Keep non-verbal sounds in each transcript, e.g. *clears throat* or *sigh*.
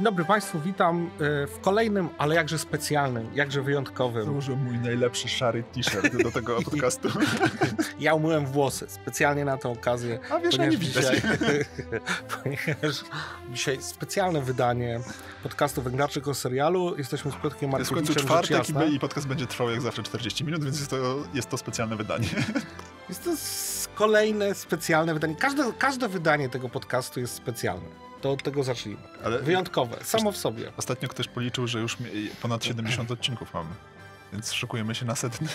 Dzień dobry Państwu, witam e, w kolejnym, ale jakże specjalnym, jakże wyjątkowym. może mój najlepszy szary t-shirt do tego *laughs* podcastu. *laughs* ja umyłem włosy specjalnie na tę okazję. A wiesz, ponieważ nie dzisiaj, *laughs* ponieważ dzisiaj specjalne wydanie podcastu Węglarczyk o serialu. Jesteśmy z Piotkiem Markowiczem. Jest w końcu czwartek i, i podcast będzie trwał jak zawsze 40 minut, więc jest to, jest to specjalne wydanie. Jest to kolejne specjalne wydanie. Każde, każde wydanie tego podcastu jest specjalne to od tego zacznijmy. Ale Wyjątkowe, samo w sobie. Ostatnio ktoś policzył, że już ponad 70 *clears throat* odcinków mamy. Więc szykujemy się na setny.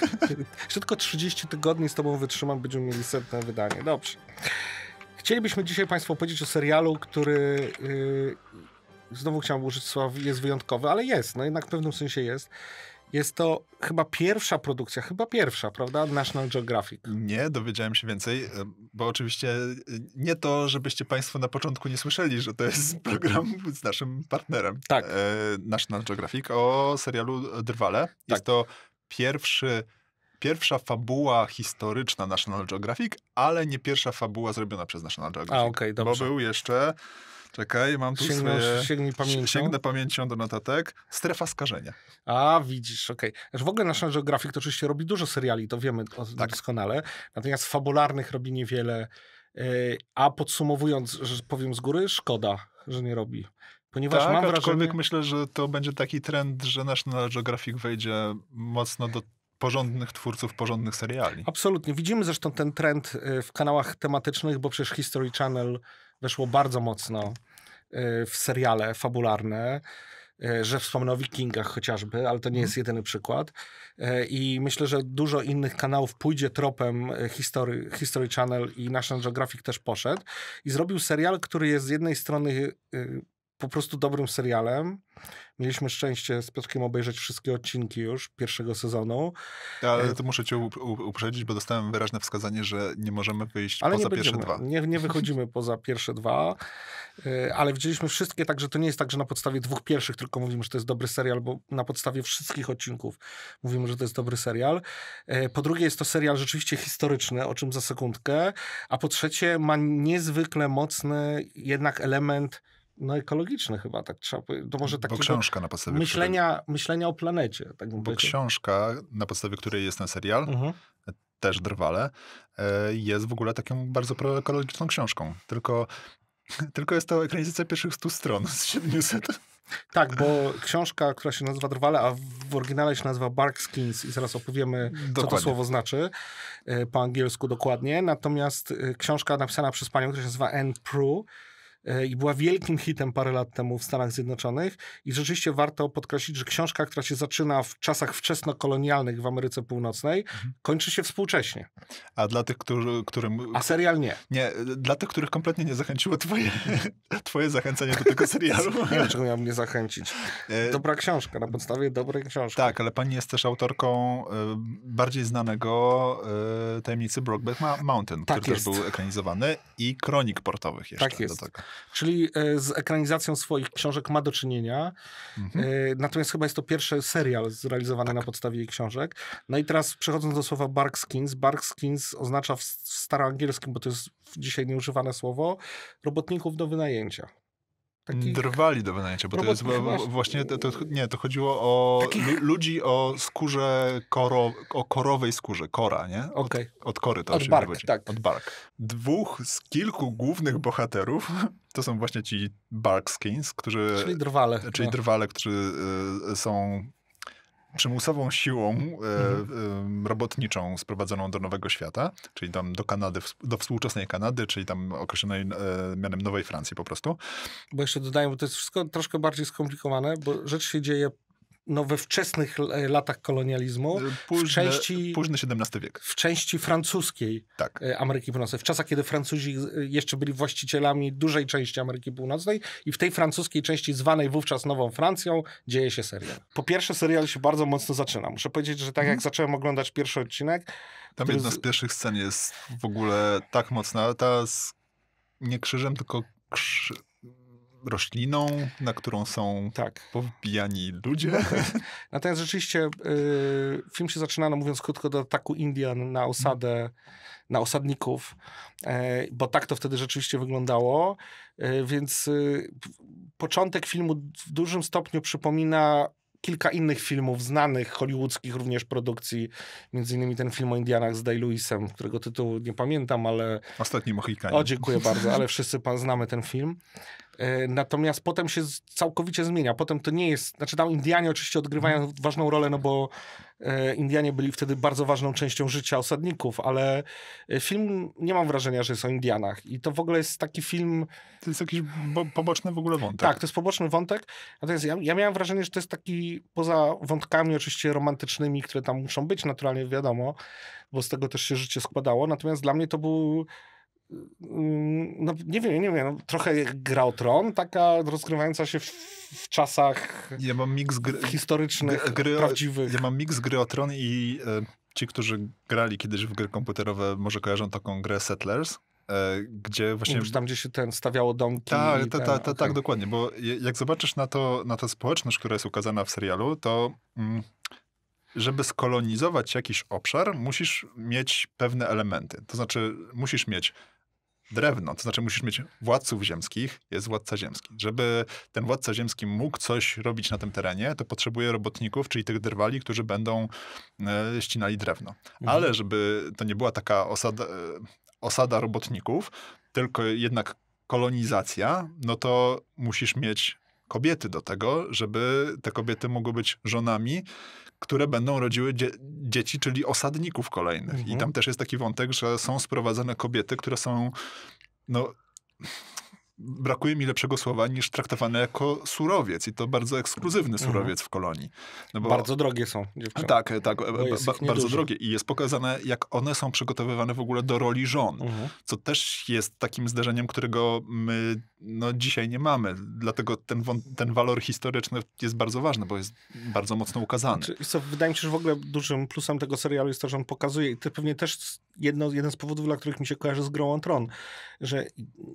*laughs* Szybko 30 tygodni z tobą wytrzymam, będziemy mieli setne wydanie. Dobrze. Chcielibyśmy dzisiaj Państwu powiedzieć o serialu, który yy, znowu chciałbym użyć słowa jest wyjątkowy, ale jest, no jednak w pewnym sensie jest. Jest to chyba pierwsza produkcja, chyba pierwsza, prawda? National Geographic. Nie, dowiedziałem się więcej, e, bo oczywiście e, nie to, żebyście Państwo na początku nie słyszeli, że to jest *laughs* program z naszym partnerem. Tak. E, National Geographic o serialu Drwale. Tak. Jest to pierwszy pierwsza fabuła historyczna National Geographic, ale nie pierwsza fabuła zrobiona przez National Geographic. A, okay, dobrze. Bo był jeszcze Czekaj, mam tu Sięgnąć, swoje... Sięgnij pamięcią. Sięgnę pamięcią do notatek. Strefa skażenia. A, widzisz, okej. Okay. W ogóle National Geographic to oczywiście robi dużo seriali, to wiemy tak. doskonale. Natomiast fabularnych robi niewiele. E, a podsumowując, że powiem z góry, szkoda, że nie robi. Ponieważ tak, mam wrażenie... myślę, że to będzie taki trend, że National Geographic wejdzie mocno do porządnych twórców, porządnych seriali. Absolutnie. Widzimy zresztą ten trend e, w kanałach tematycznych, bo przecież History Channel weszło bardzo mocno e, w seriale fabularne e, że wspomnę o Wikingach chociażby, ale to nie mhm. jest jedyny przykład. E, I myślę, że dużo innych kanałów pójdzie tropem History, History Channel i National Geographic też poszedł i zrobił serial, który jest z jednej strony po prostu dobrym serialem. Mieliśmy szczęście z Piotrkiem obejrzeć wszystkie odcinki już pierwszego sezonu. Ale e, to muszę cię uprzedzić, bo dostałem wyraźne wskazanie, że nie możemy wyjść ale poza pierwsze dwa. Nie, nie *laughs* wychodzimy poza pierwsze dwa, e, ale widzieliśmy wszystkie, także to nie jest tak, że na podstawie dwóch pierwszych tylko mówimy, że to jest dobry serial, bo na podstawie wszystkich odcinków mówimy, że to jest dobry serial. E, po drugie jest to serial rzeczywiście historyczny, o czym za sekundkę, a po trzecie ma niezwykle mocny jednak element no ekologiczny chyba, tak trzeba To może takiego Bo książka na podstawie myślenia, której... myślenia o planecie. Tak bym Bo powiedział. książka, na podstawie której jest ten serial, mhm. też drwale, e, jest w ogóle taką bardzo proekologiczną książką. Tylko, *laughs* tylko jest to ekranizacja pierwszych 100 stron z 700. Tak, bo książka, która się nazywa Drwale, a w oryginale się nazywa Barkskins i zaraz opowiemy, dokładnie. co to słowo znaczy e, po angielsku dokładnie. Natomiast e, książka napisana przez panią, która się nazywa Anne Prue, E, i była wielkim hitem parę lat temu w Stanach Zjednoczonych. I rzeczywiście warto podkreślić, że książka, która się zaczyna w czasach wczesnokolonialnych w Ameryce Północnej, mhm. kończy się współcześnie. A dla tych, którzy, którym. A serial nie. Nie, dla tych, których kompletnie nie zachęciło Twoje, *laughs* twoje zachęcenie do tego serialu. *laughs* nie wiem, czego miał mnie zachęcić. E, Dobra książka, na podstawie dobrej książki. Tak, ale pani jest też autorką e, bardziej znanego tajemnicy Brokeback Mountain, tak który jest. też był ekranizowany, i kronik portowych jeszcze. Tak jest. Do tego czyli e, z ekranizacją swoich książek ma do czynienia. Mhm. E, natomiast chyba jest to pierwszy serial zrealizowany tak. na podstawie jej książek. No i teraz przechodząc do słowa Barkskins. Barkskins oznacza w staroangielskim, bo to jest dzisiaj nieużywane słowo, robotników do wynajęcia. Taki... Drwali do wynajęcia, bo Robot, no to jest właśnie, to, to, nie, to chodziło o Takich... ludzi o skórze, koro, o korowej skórze, kora, nie? Od, okay. od kory to od bark, Tak. Od bark. Dwóch z kilku głównych bohaterów to są właśnie ci bark skins, którzy... Czyli drwale. Czyli no. drwale, którzy y, są przymusową siłą e, mhm. e, robotniczą sprowadzoną do Nowego Świata, czyli tam do Kanady, do współczesnej Kanady, czyli tam określonej e, mianem Nowej Francji po prostu. Bo jeszcze dodaję, bo to jest wszystko troszkę bardziej skomplikowane, bo rzecz się dzieje no, we wczesnych e, latach kolonializmu. Późne, w części, późny XVII wiek. W części francuskiej tak. E, Ameryki Północnej. W czasach, kiedy Francuzi e, jeszcze byli właścicielami dużej części Ameryki Północnej i w tej francuskiej części zwanej wówczas Nową Francją dzieje się serial. Po pierwsze serial się bardzo mocno zaczyna. Muszę powiedzieć, że tak jak mhm. zacząłem oglądać pierwszy odcinek... Tam jedna z... z pierwszych scen jest w ogóle tak mocna. Ta z... nie krzyżem, tylko krzy rośliną, na którą są tak. powbijani ludzie. No tak. Natomiast rzeczywiście y, film się zaczyna, no mówiąc krótko, do ataku Indian na mhm. osadę, na osadników, y, bo tak to wtedy rzeczywiście wyglądało. E, y, więc początek filmu w dużym stopniu przypomina kilka innych filmów znanych, hollywoodzkich również produkcji, między innymi ten film o Indianach z Day Lewisem, którego tytułu nie pamiętam, ale... Ostatni Mohikanin. O, dziękuję bardzo, *laughs* ale wszyscy pan znamy ten film. E, natomiast potem się całkowicie zmienia. Potem to nie jest, znaczy tam Indianie oczywiście odgrywają mhm. ważną rolę, no bo e, Indianie byli wtedy bardzo ważną częścią życia osadników, ale e, film nie mam wrażenia, że jest o Indianach. I to w ogóle jest taki film. To jest jakiś poboczny w ogóle wątek. Tak, to jest poboczny wątek. Natomiast ja, ja miałem wrażenie, że to jest taki poza wątkami oczywiście romantycznymi, które tam muszą być naturalnie, wiadomo, bo z tego też się życie składało. Natomiast dla mnie to był Mm, no nie wiem, nie wiem, no, trochę jak gra o tron, taka rozgrywająca się w, w czasach ja mam mix historycznych, gry, gry, prawdziwych. Ja mam miks gry o tron i e, ci, którzy grali kiedyś w gry komputerowe, może kojarzą taką grę Settlers, e, gdzie właśnie... Już tam, gdzie się ten stawiało domki. Tak, ta, ta, ta, okay. tak, dokładnie, bo jak zobaczysz na, to, na tę społeczność, która jest ukazana w serialu, to mm, żeby skolonizować jakiś obszar, musisz mieć pewne elementy. To znaczy, musisz mieć drewno. To znaczy musisz mieć władców ziemskich, jest władca ziemski. Żeby ten władca ziemski mógł coś robić na tym terenie, to potrzebuje robotników, czyli tych drwali, którzy będą e, ścinali drewno. Mhm. Ale żeby to nie była taka osada, e, osada robotników, tylko jednak kolonizacja, no to musisz mieć kobiety do tego, żeby te kobiety mogły być żonami, które będą rodziły dzie dzieci, czyli osadników kolejnych. Mhm. I tam też jest taki wątek, że są sprowadzane kobiety, które są no, brakuje mi lepszego słowa niż traktowane jako surowiec i to bardzo ekskluzywny mhm. surowiec mhm. w kolonii. No bo, bardzo drogie są dziewczyny. Tak, tak, e, ba, bardzo drogie i jest pokazane jak one są przygotowywane w ogóle do roli żon, mhm. co też jest takim zdarzeniem, którego my no, dzisiaj nie mamy. Dlatego ten, ten walor historyczny jest bardzo ważny, bo jest bardzo mocno ukazany. Znaczy, co, wydaje mi się, że w ogóle dużym plusem tego serialu jest to, że on pokazuje i to pewnie też jedno, jeden z powodów, dla których mi się kojarzy z Grą Tron, że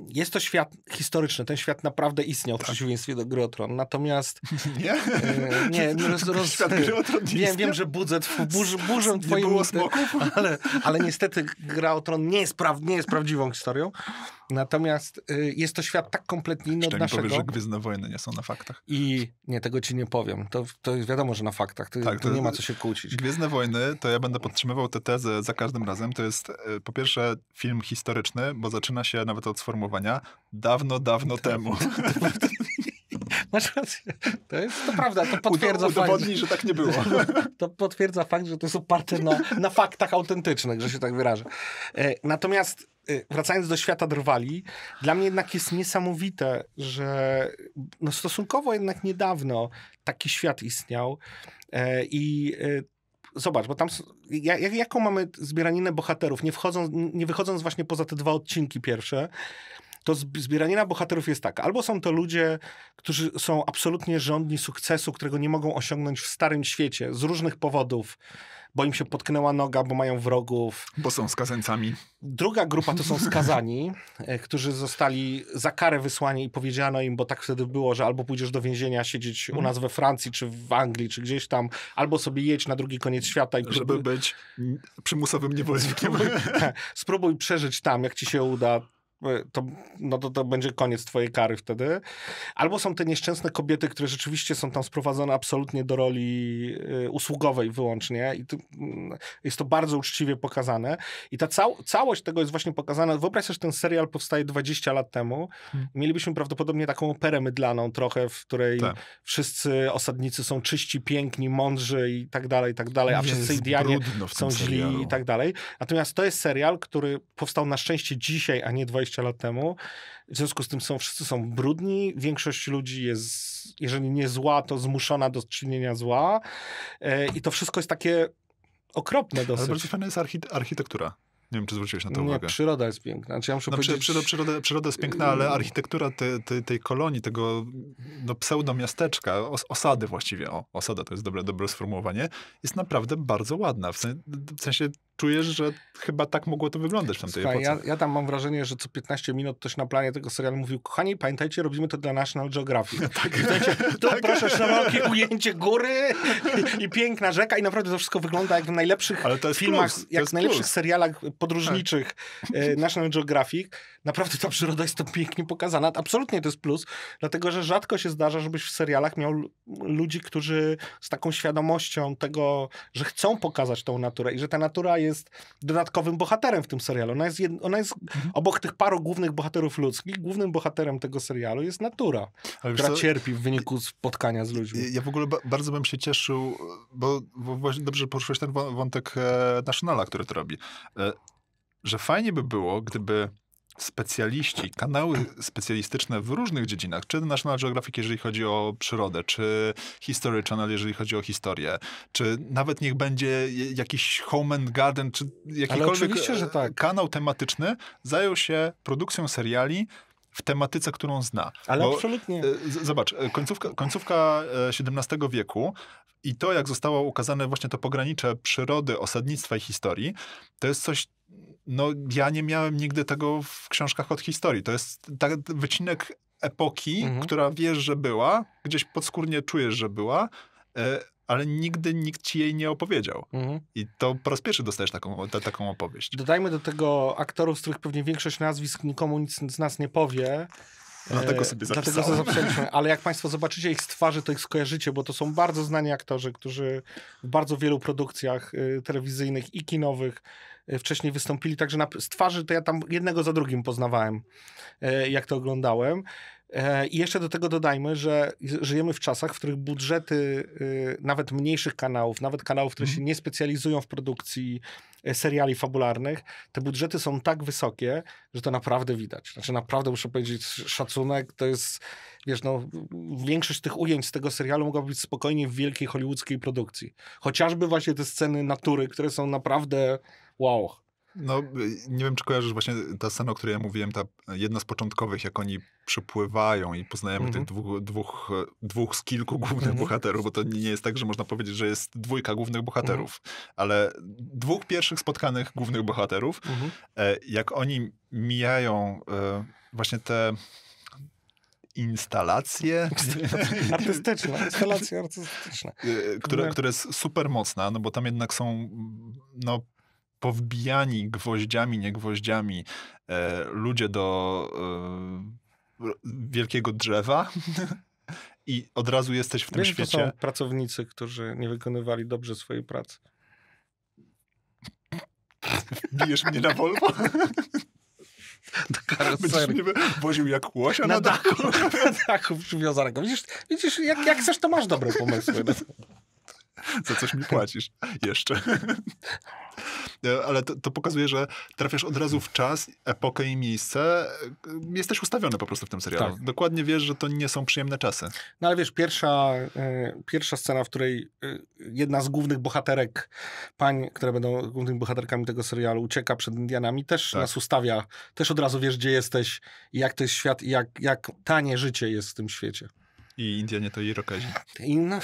jest to świat historyczne. Ten świat naprawdę istniał w tak. przeciwieństwie do Gry Tron. Natomiast... Nie? *laughs* E, nie, *laughs* roz, roz, świat Gry o Tron nie wiem, wiem, że budzę tw, burz, *laughs* burzę twoje było smoków? Ale, ale niestety Gra o Tron nie jest, pra, nie jest prawdziwą historią. Natomiast y, jest to świat tak kompletnie inny od naszego. że Gwiezdne Wojny nie są na faktach. I nie, tego ci nie powiem. To, to wiadomo, że na faktach. To, tak, to, to nie ma co się kłócić. Gwiezdne Wojny, to ja będę podtrzymywał tę tezę za każdym razem. To jest y, po pierwsze film historyczny, bo zaczyna się nawet od sformułowania dawno, dawno tak. temu. *laughs* Masz rację. To jest to prawda, to potwierdza fakt, że tak nie było. *laughs* To potwierdza fakt, że to jest oparte na, na faktach autentycznych, że się tak wyrażę. E, natomiast e, wracając do świata drwali, dla mnie jednak jest niesamowite, że no stosunkowo jednak niedawno taki świat istniał e, i zobacz, bo tam jak, jaką mamy zbieraninę bohaterów, nie, wchodząc, nie wychodząc właśnie poza te dwa odcinki pierwsze, to zbieranina bohaterów jest tak. Albo są to ludzie, którzy są absolutnie żądni sukcesu, którego nie mogą osiągnąć w starym świecie z różnych powodów, bo im się potknęła noga, bo mają wrogów. Bo są skazańcami. Druga grupa to są *laughs* skazani, e, którzy zostali za karę wysłani i powiedziano im, bo tak wtedy było, że albo pójdziesz do więzienia siedzieć u mhm. nas we Francji, czy w Anglii, czy gdzieś tam, albo sobie jedź na drugi koniec świata. I Żeby być przymusowym niewolnikiem. Spróbuj, *laughs* spróbuj przeżyć tam, jak ci się uda no, e, to, no to, to będzie koniec twojej kary wtedy. Albo są te nieszczęsne kobiety, które rzeczywiście są tam sprowadzone absolutnie do roli y, usługowej wyłącznie i to, mm, jest to bardzo uczciwie pokazane. I ta cał całość tego jest właśnie pokazana. Wyobraź sobie, że ten serial powstaje 20 lat temu. Hmm. Mielibyśmy prawdopodobnie taką operę mydlaną trochę, w której tak. wszyscy osadnicy są czyści, piękni, mądrzy i tak dalej, i tak dalej, a wszyscy Indianie są źli i tak dalej. Natomiast to jest serial, który powstał na szczęście dzisiaj, a nie 20 20 lat temu. W związku z tym są, wszyscy są brudni, większość ludzi jest, jeżeli nie zła, to zmuszona do czynienia zła e, i to wszystko jest takie okropne dosyć. Ale bardzo fajna jest archi- architektura. Nie wiem, czy zwróciłeś na to uwagę. Nie, przyroda jest piękna. Znaczy, ja muszę no, powiedzieć... przyroda, przyroda, przyroda jest piękna, ale architektura te, te, tej kolonii, tego no, pseudomiasteczka, os, osady właściwie, o, osada to jest dobre, dobre sformułowanie, jest naprawdę bardzo ładna. W sensie, w sensie czujesz, że chyba tak mogło to wyglądać w tamtej Słuchaj, ja, ja, tam mam wrażenie, że co 15 minut ktoś na planie tego serialu mówił, kochani, pamiętajcie, robimy to dla National Geographic. *laughs* tak. Pamiętajcie, *laughs* tak. proszę szerokie *laughs* ujęcie góry i, i, piękna rzeka i naprawdę to wszystko wygląda jak w najlepszych filmach, jak w najlepszych plus. serialach podróżniczych tak. E, National Geographic. Naprawdę ta przyroda jest to pięknie pokazana. Absolutnie to jest plus, dlatego że rzadko się zdarza, żebyś w serialach miał ludzi, którzy z taką świadomością tego, że chcą pokazać tą naturę i że ta natura jest dodatkowym bohaterem w tym serialu. Ona jest, ona jest mhm. obok tych paru głównych bohaterów ludzkich, głównym bohaterem tego serialu jest natura, która co? cierpi w y, wyniku spotkania z ludźmi. Y, ja w ogóle ba bardzo bym się cieszył, bo, bo właśnie dobrze poruszyłeś ten wątek e, Nationala, który to robi. E, że fajnie by było, gdyby specjaliści, kanały specjalistyczne w różnych dziedzinach, czy National Geographic, jeżeli chodzi o przyrodę, czy History Channel, jeżeli chodzi o historię, czy nawet niech będzie jakiś Home and Garden, czy jakikolwiek tak. E, kanał tematyczny zajął się produkcją seriali w tematyce, którą zna. Ale Bo, absolutnie. E, zobacz, e, końcówka, końcówka XVII wieku i to, jak zostało ukazane właśnie to pogranicze przyrody, osadnictwa i historii, to jest coś no ja nie miałem nigdy tego w książkach od historii. To jest tak wycinek epoki, mhm. która wiesz, że była, gdzieś podskórnie czujesz, że była, e, ale nigdy nikt ci jej nie opowiedział. Mhm. I to po raz pierwszy dostajesz taką, ta, taką opowieść. Dodajmy do tego aktorów, z których pewnie większość nazwisk nikomu nic z nas nie powie. E, dlatego sobie zapisałem. Dlatego sobie zapisaliśmy. Ale jak państwo zobaczycie ich z twarzy, to ich skojarzycie, bo to są bardzo znani aktorzy, którzy w bardzo wielu produkcjach y, telewizyjnych i kinowych E, wcześniej wystąpili, także na, z twarzy to ja tam jednego za drugim poznawałem, e, jak to oglądałem. E, I jeszcze do tego dodajmy, że żyjemy w czasach, w których budżety y, nawet mniejszych kanałów, nawet kanałów, które się mhm. nie specjalizują w produkcji e, seriali fabularnych, te budżety są tak wysokie, że to naprawdę widać. Znaczy naprawdę muszę powiedzieć szacunek, to jest, wiesz, no, większość tych ujęć z tego serialu mogła być spokojnie w wielkiej hollywoodzkiej produkcji. Chociażby właśnie te sceny natury, które są naprawdę wow, no, y, nie wiem, czy kojarzysz właśnie ta scena, o której ja mówiłem, ta jedna z początkowych, jak oni przypływają i poznajemy mm -hmm. tych mhm. dwóch, dwóch, dwóch z kilku głównych mm -hmm. bohaterów, bo to nie jest tak, że można powiedzieć, że jest dwójka głównych mhm. bohaterów, mm -hmm. ale dwóch pierwszych spotkanych głównych bohaterów, mhm. e, jak oni mijają e, właśnie te instalacje. Artystyczne, instalacje artystyczne. *laughs* E, które, które jest super mocna, no bo tam jednak są no, powbijani gwoździami, nie gwoździami e, ludzie do e, wielkiego drzewa *laughs* i od razu jesteś w tym Wiesz, świecie. To są pracownicy, którzy nie wykonywali dobrze swojej pracy. Bijesz mnie na Volvo? Do *laughs* karoserii. woził jak łosia na, na dachu. dachu. *laughs* na dachu przywiązanego. Widzisz, widzisz jak, jak chcesz, to masz dobre pomysły za coś mi płacisz jeszcze. *laughs* E, ale to, to, pokazuje, że trafiasz od razu w czas, epokę i miejsce. E, jesteś ustawiony po prostu w tym serialu. Tak. Dokładnie wiesz, że to nie są przyjemne czasy. No ale wiesz, pierwsza, e, pierwsza scena, w której jedna z głównych bohaterek, pań, które będą głównymi bohaterkami tego serialu, ucieka przed Indianami, też tak. nas ustawia. Też od razu wiesz, gdzie jesteś, jak to jest świat i jak, jak tanie życie jest w tym świecie. I Indianie to Irokezi. No,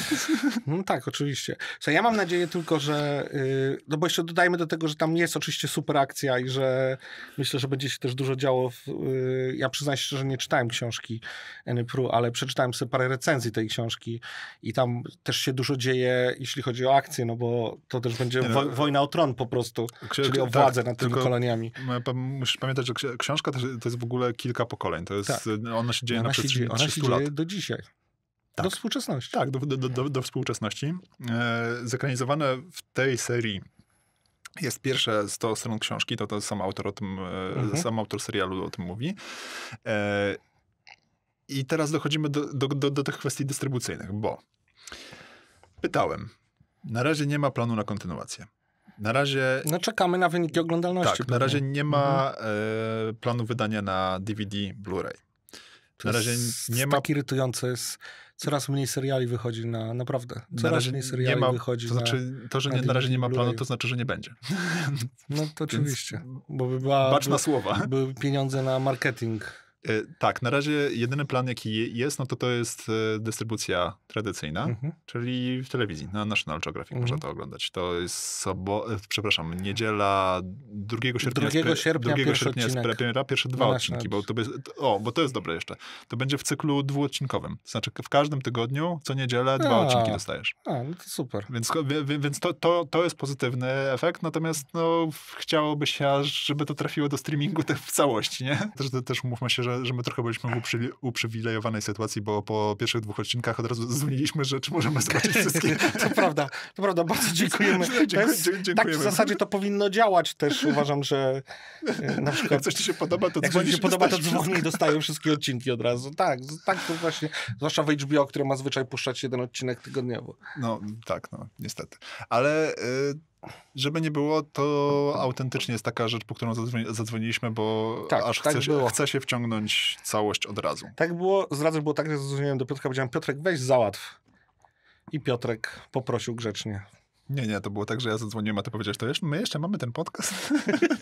no tak, oczywiście. ja mam nadzieję tylko, że... Y, no bo jeszcze dodajmy do tego, że tam jest oczywiście super akcja i że myślę, że będzie się też dużo działo. W, y, ja przyznaję się, że nie czytałem książki Enypru, Pru, ale przeczytałem sobie parę recenzji tej książki i tam też się dużo dzieje, jeśli chodzi o akcję, no bo to też będzie no wojna o tron po prostu, książka, czyli o tak, władzę tak, nad tymi koloniami. Musisz pamiętać, że książka to jest w ogóle kilka pokoleń. To jest, tak. Ona się dzieje ona na przestrzeni dzieje, Ona się lat. dzieje do dzisiaj. Tak. Do współczesności. Tak, do, do, do, do współczesności. E, zekranizowane w tej serii jest pierwsze 100 stron książki, to, to sam, autor o tym, e, mhm. sam autor serialu o tym mówi. E, I teraz dochodzimy do, do, do, do tych kwestii dystrybucyjnych, bo pytałem. Na razie nie ma planu na kontynuację. Na razie. No czekamy na wyniki oglądalności. Tak, na razie nie ma mhm. e, planu wydania na DVD Blu-ray. Na razie nie ma. Tak irytujące jest coraz mniej seriali wychodzi na, naprawdę, coraz na razie mniej seriali nie ma, wychodzi to znaczy, na, To, że na, nie, na razie nie ma planu, to znaczy, że nie będzie. No to *laughs* oczywiście, bo by była, bacz na by, słowa. były pieniądze na marketing E, tak, na razie jedyny plan, jaki jest, no to to jest e, dystrybucja tradycyjna, mhm. czyli w telewizji, na National Geographic mhm. można to oglądać. To jest sobo... E, przepraszam, niedziela 2 sierpnia, 2 sierpnia, 2 sierpnia jest premiera, pierwsze dwa odcinki, bo to, by... o, bo to jest dobre jeszcze. To będzie w cyklu dwuodcinkowym, znaczy w każdym tygodniu, co niedzielę, dwa a, odcinki dostajesz. A, no to super. Więc, więc to, to, to jest pozytywny efekt, natomiast no, chciałoby się, żeby to trafiło do streamingu *laughs* w całości, nie? Też, też umówmy się, że że, my trochę byliśmy w uprzywilejowanej sytuacji, bo po pierwszych dwóch odcinkach od razu zmieniliśmy rzeczy, możemy zobaczyć *laughs* wszystkie. to prawda, to prawda, bardzo *laughs* dziękujemy. Dziękuję, dziękujemy. Tak w zasadzie to powinno działać też. Uważam, że e, na *laughs* przykład... Jak coś ci się podoba, to dzwonisz. Jak się podoba, to dzwoni i dostają wszystkie odcinki od razu. Tak, tak to właśnie, zwłaszcza w HBO, które ma zwyczaj puszczać jeden odcinek tygodniowo. No tak, no niestety. Ale... Y, żeby nie było, to autentycznie jest taka rzecz, po którą zadzwoniliśmy, bo tak, aż tak chce, się, chce się wciągnąć całość od razu. Tak było, zrazu było tak, że zadzwoniłem do Piotrka, powiedziałem, Piotrek, weź załatw. I Piotrek poprosił grzecznie. Nie, nie, to było tak, że ja zadzwoniłem, a ty powiedziałeś, to wiesz, my jeszcze mamy ten podcast.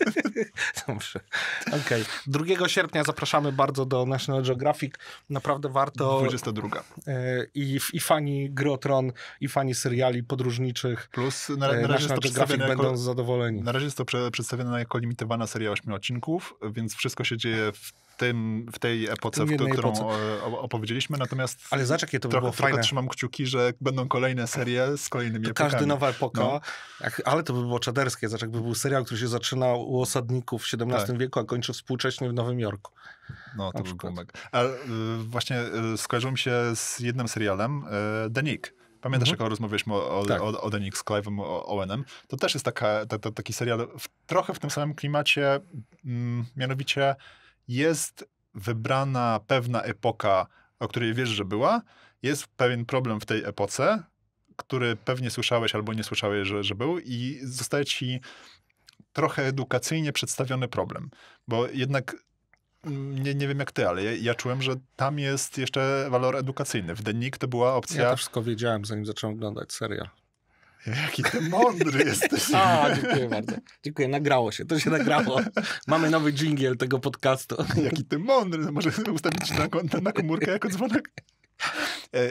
*laughs* Dobrze. Okej. Okay. 2 sierpnia zapraszamy bardzo do National Geographic. Naprawdę warto... 22. E, I, i fani Grotron, i fani seriali podróżniczych Plus na, e, na razie National Geographic będą zadowoleni. Na razie jest to przedstawione jako limitowana seria 8 odcinków, więc wszystko się dzieje w tym, w tej epoce, w, której którą epoce. E, opowiedzieliśmy, natomiast Ale zobacz, jakie to trochę, by było fajne. trzymam kciuki, że będą kolejne serie z kolejnymi to epokami. Każdy nowa epoka, no. jak, ale to by było czaderskie, zobacz, jakby był serial, który się zaczynał u osadników w XVII tak. wieku, a kończy współcześnie w Nowym Jorku. No, to by Ale właśnie e, skojarzyłem się z jednym serialem, e, The Nick. Pamiętasz, mhm. jak rozmawialiśmy o, tak. o, o Denik z Clive'em Owenem? To też jest taka, ta, ta, taki serial w, trochę w tym samym klimacie, mm, mianowicie jest wybrana pewna epoka, o której wiesz, że była, jest pewien problem w tej epoce, który pewnie słyszałeś albo nie słyszałeś, że, że był, i zostaje ci trochę edukacyjnie przedstawiony problem. Bo jednak mm, nie, nie wiem jak ty, ale ja, ja, czułem, że tam jest jeszcze walor edukacyjny. W denik to była opcja. Ja to wszystko wiedziałem, zanim zacząłem oglądać serial. Jaki ty mądry *laughs* jesteś. A, dziękuję bardzo. Dziękuję, nagrało się, to się nagrało. *laughs* Mamy nowy jingle tego podcastu. Jaki ty mądry, no może ustawić na, na, komórkę jako dzwonek. E,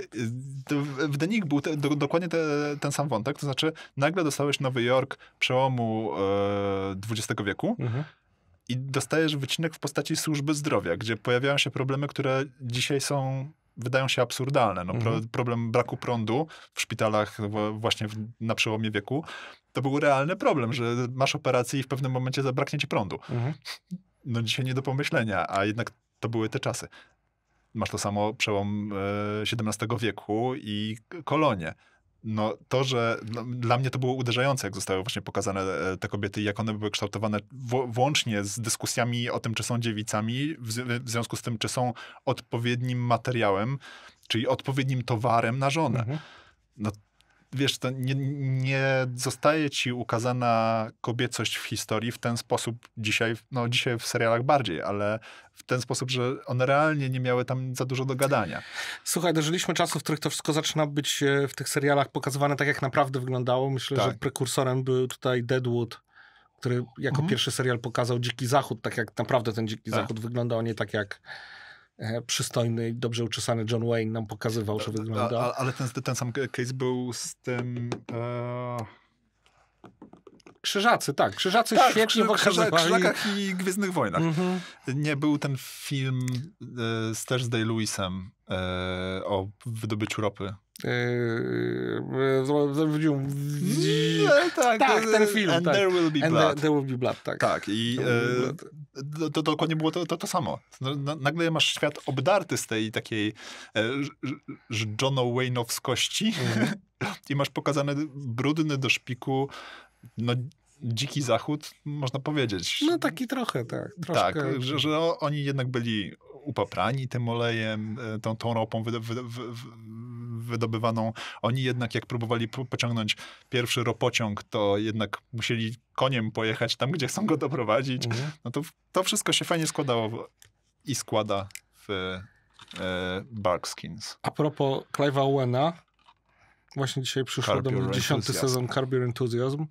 w denik był te, do, dokładnie te, ten sam wątek, to znaczy nagle dostałeś Nowy Jork przełomu e, XX wieku mhm. i dostajesz wycinek w postaci służby zdrowia, gdzie pojawiają się problemy, które dzisiaj są wydają się absurdalne. No, pro, mhm. problem braku prądu w szpitalach właśnie w, na przełomie wieku to był realny problem, że masz operację i w pewnym momencie zabraknie ci prądu. Mhm. No dzisiaj nie do pomyślenia, a jednak to były te czasy. Masz to samo przełom XVII e, wieku i kolonie no to, że no, dla mnie to było uderzające, jak zostały właśnie pokazane e, te kobiety, jak one były kształtowane w, włącznie z dyskusjami o tym, czy są dziewicami, w, w związku z tym, czy są odpowiednim materiałem, czyli odpowiednim towarem na żonę. Mhm. No wiesz, to nie, nie zostaje ci ukazana kobiecość w historii w ten sposób dzisiaj, no dzisiaj w serialach bardziej, ale w ten sposób, że one realnie nie miały tam za dużo do gadania. Słuchaj, dożyliśmy czasów, w których to wszystko zaczyna być e, w tych serialach pokazywane tak, jak naprawdę wyglądało. Myślę, tak. że prekursorem był tutaj Deadwood który jako mhm. pierwszy serial pokazał Dziki Zachód, tak jak naprawdę ten Dziki tak. Zachód wyglądał, nie tak jak E, przystojny, dobrze uczesany John Wayne nam pokazywał, że tak, tak, wygląda. A, a, ale ten, ten sam case był z tym... E... Krzyżacy, tak. Krzyżacy tak, świetnie pokazywali. Krzyżakach i Gwiezdnych Wojnach. Mm -hmm. Nie był ten film e, z też z Lewisem. E, o wydobyciu ropy. E, e, zrobił tak, tak, ten film. And tak. there will be blood. and There, will be blood, tak. Tak, i to, to dokładnie było to, to, to samo. No, no, nagle masz świat obdarty z tej takiej Johna Wayne'owskości mm. *laughs* i masz pokazany brudny do szpiku no, dziki zachód, można powiedzieć. No taki trochę, tak. tak troszkę. Tak, że, że oni jednak byli upaprani tym olejem, e, tą, tą ropą wydo, wy, wy, wydobywaną. Oni jednak jak próbowali pociągnąć pierwszy ropociąg, to jednak musieli koniem pojechać tam, gdzie chcą go doprowadzić. Mhm. No to, to wszystko się fajnie składało w, i składa w e, Barkskins. A propos Clive'a Owena, właśnie dzisiaj przyszło do mnie dziesiąty sezon Curb Your Enthusiasm,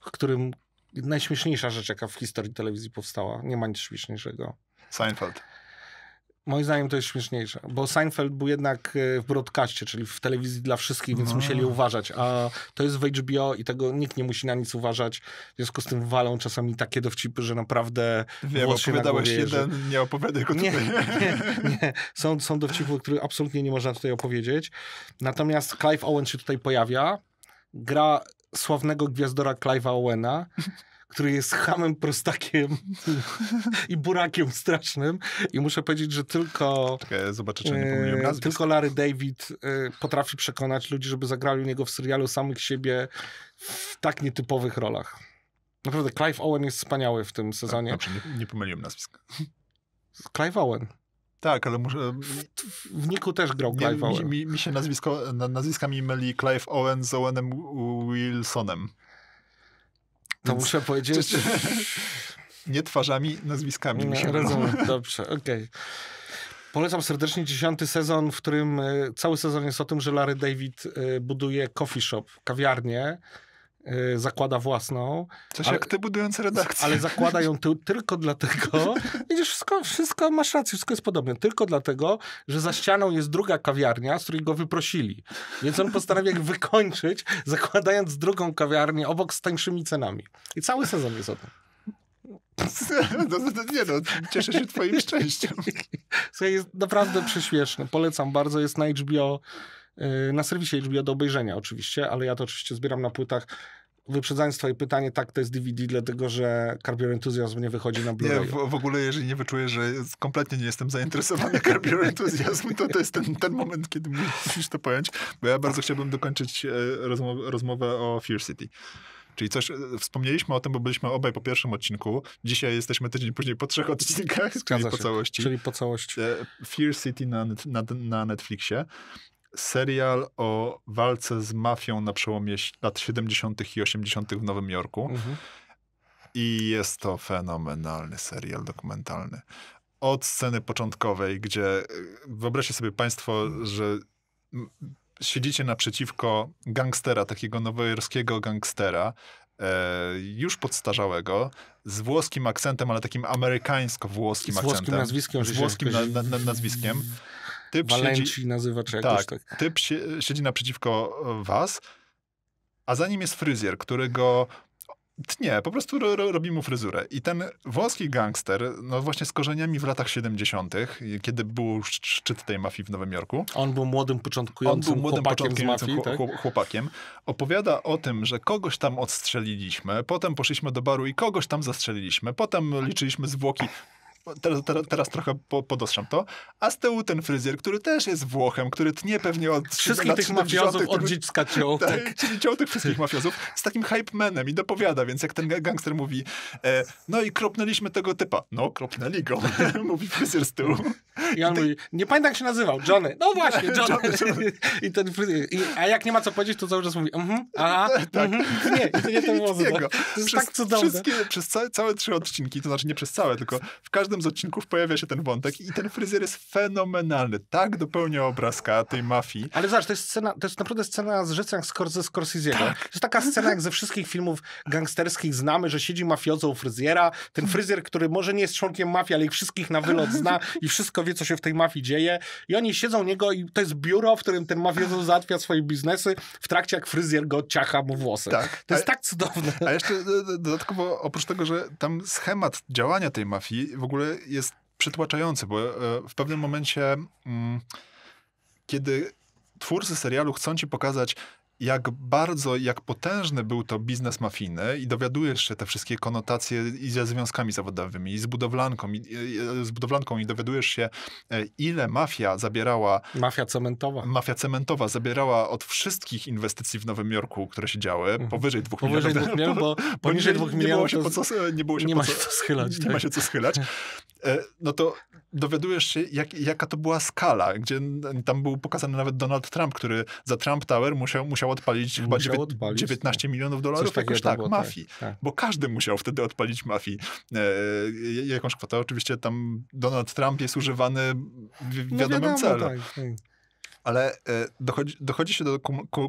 w którym najśmieszniejsza rzecz, jaka w historii telewizji powstała. Nie ma nic śmieszniejszego. Seinfeld. Moim zdaniem to jest śmieszniejsze, bo Seinfeld był jednak e, w broadcaście, czyli w telewizji dla wszystkich, więc no. musieli uważać, a to jest w HBO i tego nikt nie musi na nic uważać. W związku z tym walą czasami takie dowcipy, że naprawdę Wiem, opowiadałeś jeden, nie opowiadaj go tutaj. Nie, nie, nie. Są, są dowcipy, których absolutnie nie można tutaj opowiedzieć. Natomiast Clive Owen się tutaj pojawia, gra sławnego gwiazdora Clive'a Owena, który jest hamem, prostakiem i burakiem strasznym. I muszę powiedzieć, że tylko. zobaczę, czy nie e, pomyliłem nazwisk. Tylko Larry David e, potrafi przekonać ludzi, żeby zagrali u niego w serialu samych siebie w tak nietypowych rolach. Naprawdę, Clive Owen jest wspaniały w tym tak, sezonie. Znaczy, nie, nie pomyliłem nazwiska. Clive Owen. Tak, ale muszę... W, w Niku też grał Clive nie, Owen. Mi, mi, mi, się nazwisko, nazwiskami myli Clive Owen z Owenem Wilsonem. To muszę *laughs* powiedzieć. Czy, czy, nie twarzami, nazwiskami. Nie, no, rozumiem. *laughs* Dobrze, okej. Okay. Polecam serdecznie dziesiąty sezon, w którym e, cały sezon jest o tym, że Larry David e, buduje coffee shop, kawiarnię E, zakłada własną. Coś ale, jak ty budując redakcję. Ale zakłada ją ty, tylko dlatego, *laughs* widzisz, wszystko, wszystko masz rację, wszystko jest podobne, tylko dlatego, że za ścianą jest druga kawiarnia, z której go wyprosili. Więc on postanawia *laughs* wykończyć, zakładając drugą kawiarnię obok z tańszymi cenami. I cały sezon jest o tym. *laughs* No, no, no, nie no, cieszę się twoim szczęściem. Słuchaj, jest naprawdę prześmieszny. Polecam bardzo, jest na HBO. Y, na serwisie HBO do obejrzenia oczywiście, ale ja to oczywiście zbieram na płytach wyprzedzając twoje pytanie, tak, to jest DVD, dlatego że Carbior nie wychodzi na Blu-ray. Nie, w, w, ogóle jeżeli nie wyczuję, że kompletnie nie jestem zainteresowany *laughs* Carbior to to jest ten, ten moment, kiedy musisz to pojąć, bo ja bardzo chciałbym dokończyć e, rozmowę, rozmowę o Fear City. Czyli coś, e, wspomnieliśmy o tym, bo byliśmy obaj po pierwszym odcinku. Dzisiaj jesteśmy tydzień później po trzech odcinkach, czyli po całości. Czyli po całości. E, Fear City na, na, na Netflixie serial o walce z mafią na przełomie lat 70. i 80. w Nowym Jorku. Mhm. I jest to fenomenalny serial dokumentalny. Od sceny początkowej, gdzie y, wyobraźcie sobie Państwo, że siedzicie naprzeciwko gangstera, takiego nowojorskiego gangstera, e, już podstarzałego, z włoskim akcentem, ale takim amerykańsko-włoskim akcentem. Z włoskim akcentem, nazwiskiem. Z włoskim na, na, nazwiskiem typ Walenci siedzi, nazywa czy tak, tak. Typ si siedzi naprzeciwko e, was, a za nim jest fryzjer, który go tnie, po prostu ro, robi mu fryzurę. I ten włoski gangster, no właśnie z korzeniami w latach 70., kiedy był już szczyt tej mafii w Nowym Jorku. On był młodym początkującym on był młodym chłopakiem mafii, tak? chłopakiem. Opowiada o tym, że kogoś tam odstrzeliliśmy, potem poszliśmy do baru i kogoś tam zastrzeliliśmy, potem liczyliśmy zwłoki. Teraz, teraz, teraz, trochę po, podostrzam to. A z tyłu ten fryzjer, który też jest Włochem, który tnie pewnie od Wszystkich tych mafiozów od dziecka ciął. *laughs* Tak, ciął tych wszystkich tak. mafiozów z takim hype manem i dopowiada, więc jak ten gangster mówi e, no i kropnęliśmy tego typa. No, kropnęli go, *laughs* mówi fryzjer z tyłu. I on I mówi, nie pamiętam jak się nazywał, Johnny. No właśnie, *laughs* Johnny. Johnny. I ten fryzjer, I, a jak nie ma co powiedzieć, to cały czas mówi, mhm, aha, tak. Mm nie, to nie ten no. To jest przez, tak cudowne. Przez całe, całe trzy odcinki, to znaczy nie przez całe, tylko w każdym każdym z odcinków pojawia się ten wątek i ten fryzjer jest fenomenalny. Tak dopełnia obrazka tej mafii. Ale zobacz, to jest scena, to jest naprawdę scena z rzeczy jak ze Scorsese'ego. Tak. To jest taka scena, jak ze wszystkich filmów gangsterskich znamy, że siedzi mafiozo u fryzjera, ten fryzjer, który może nie jest członkiem mafii, ale ich wszystkich na wylot zna i wszystko wie, co się w tej mafii dzieje i oni siedzą u niego i to jest biuro, w którym ten mafiozo załatwia swoje biznesy w trakcie, jak fryzjer go ciacha mu włosy. Tak. To jest a, tak cudowne. A jeszcze e, e, dodatkowo, oprócz tego, że tam schemat działania tej mafii w ogóle ogóle jest przytłaczający, bo e, w pewnym momencie, mm, kiedy twórcy serialu chcą ci pokazać, jak bardzo, jak potężny był to biznes mafijny i dowiadujesz się te wszystkie konotacje i ze związkami zawodowymi, i z budowlanką, i, z budowlanką i dowiadujesz się, e, ile mafia zabierała... Mafia cementowa. Mafia cementowa zabierała od wszystkich inwestycji w Nowym Jorku, które się działy, mhm. powyżej dwóch milionów. Powyżej dwóch milionów, bo poniżej dwóch milionów nie było się po co, nie było nie się co schylać. Nie tak. ma się co schylać. *laughs* E, no to dowiadujesz się, jak, jaka to była skala, gdzie tam był pokazany nawet Donald Trump, który za Trump Tower musiał, musiał odpalić musiał chyba dziewię- odpalić, 19 tak. milionów dolarów, jakoś tak, było, mafii. Tak, tak. Bo każdy musiał wtedy odpalić mafii. E, jakąś kwotę. Oczywiście tam Donald Trump jest używany w no wiadomym no wiadomo, celu. Tak, tak ale e, dochodzi, dochodzi się do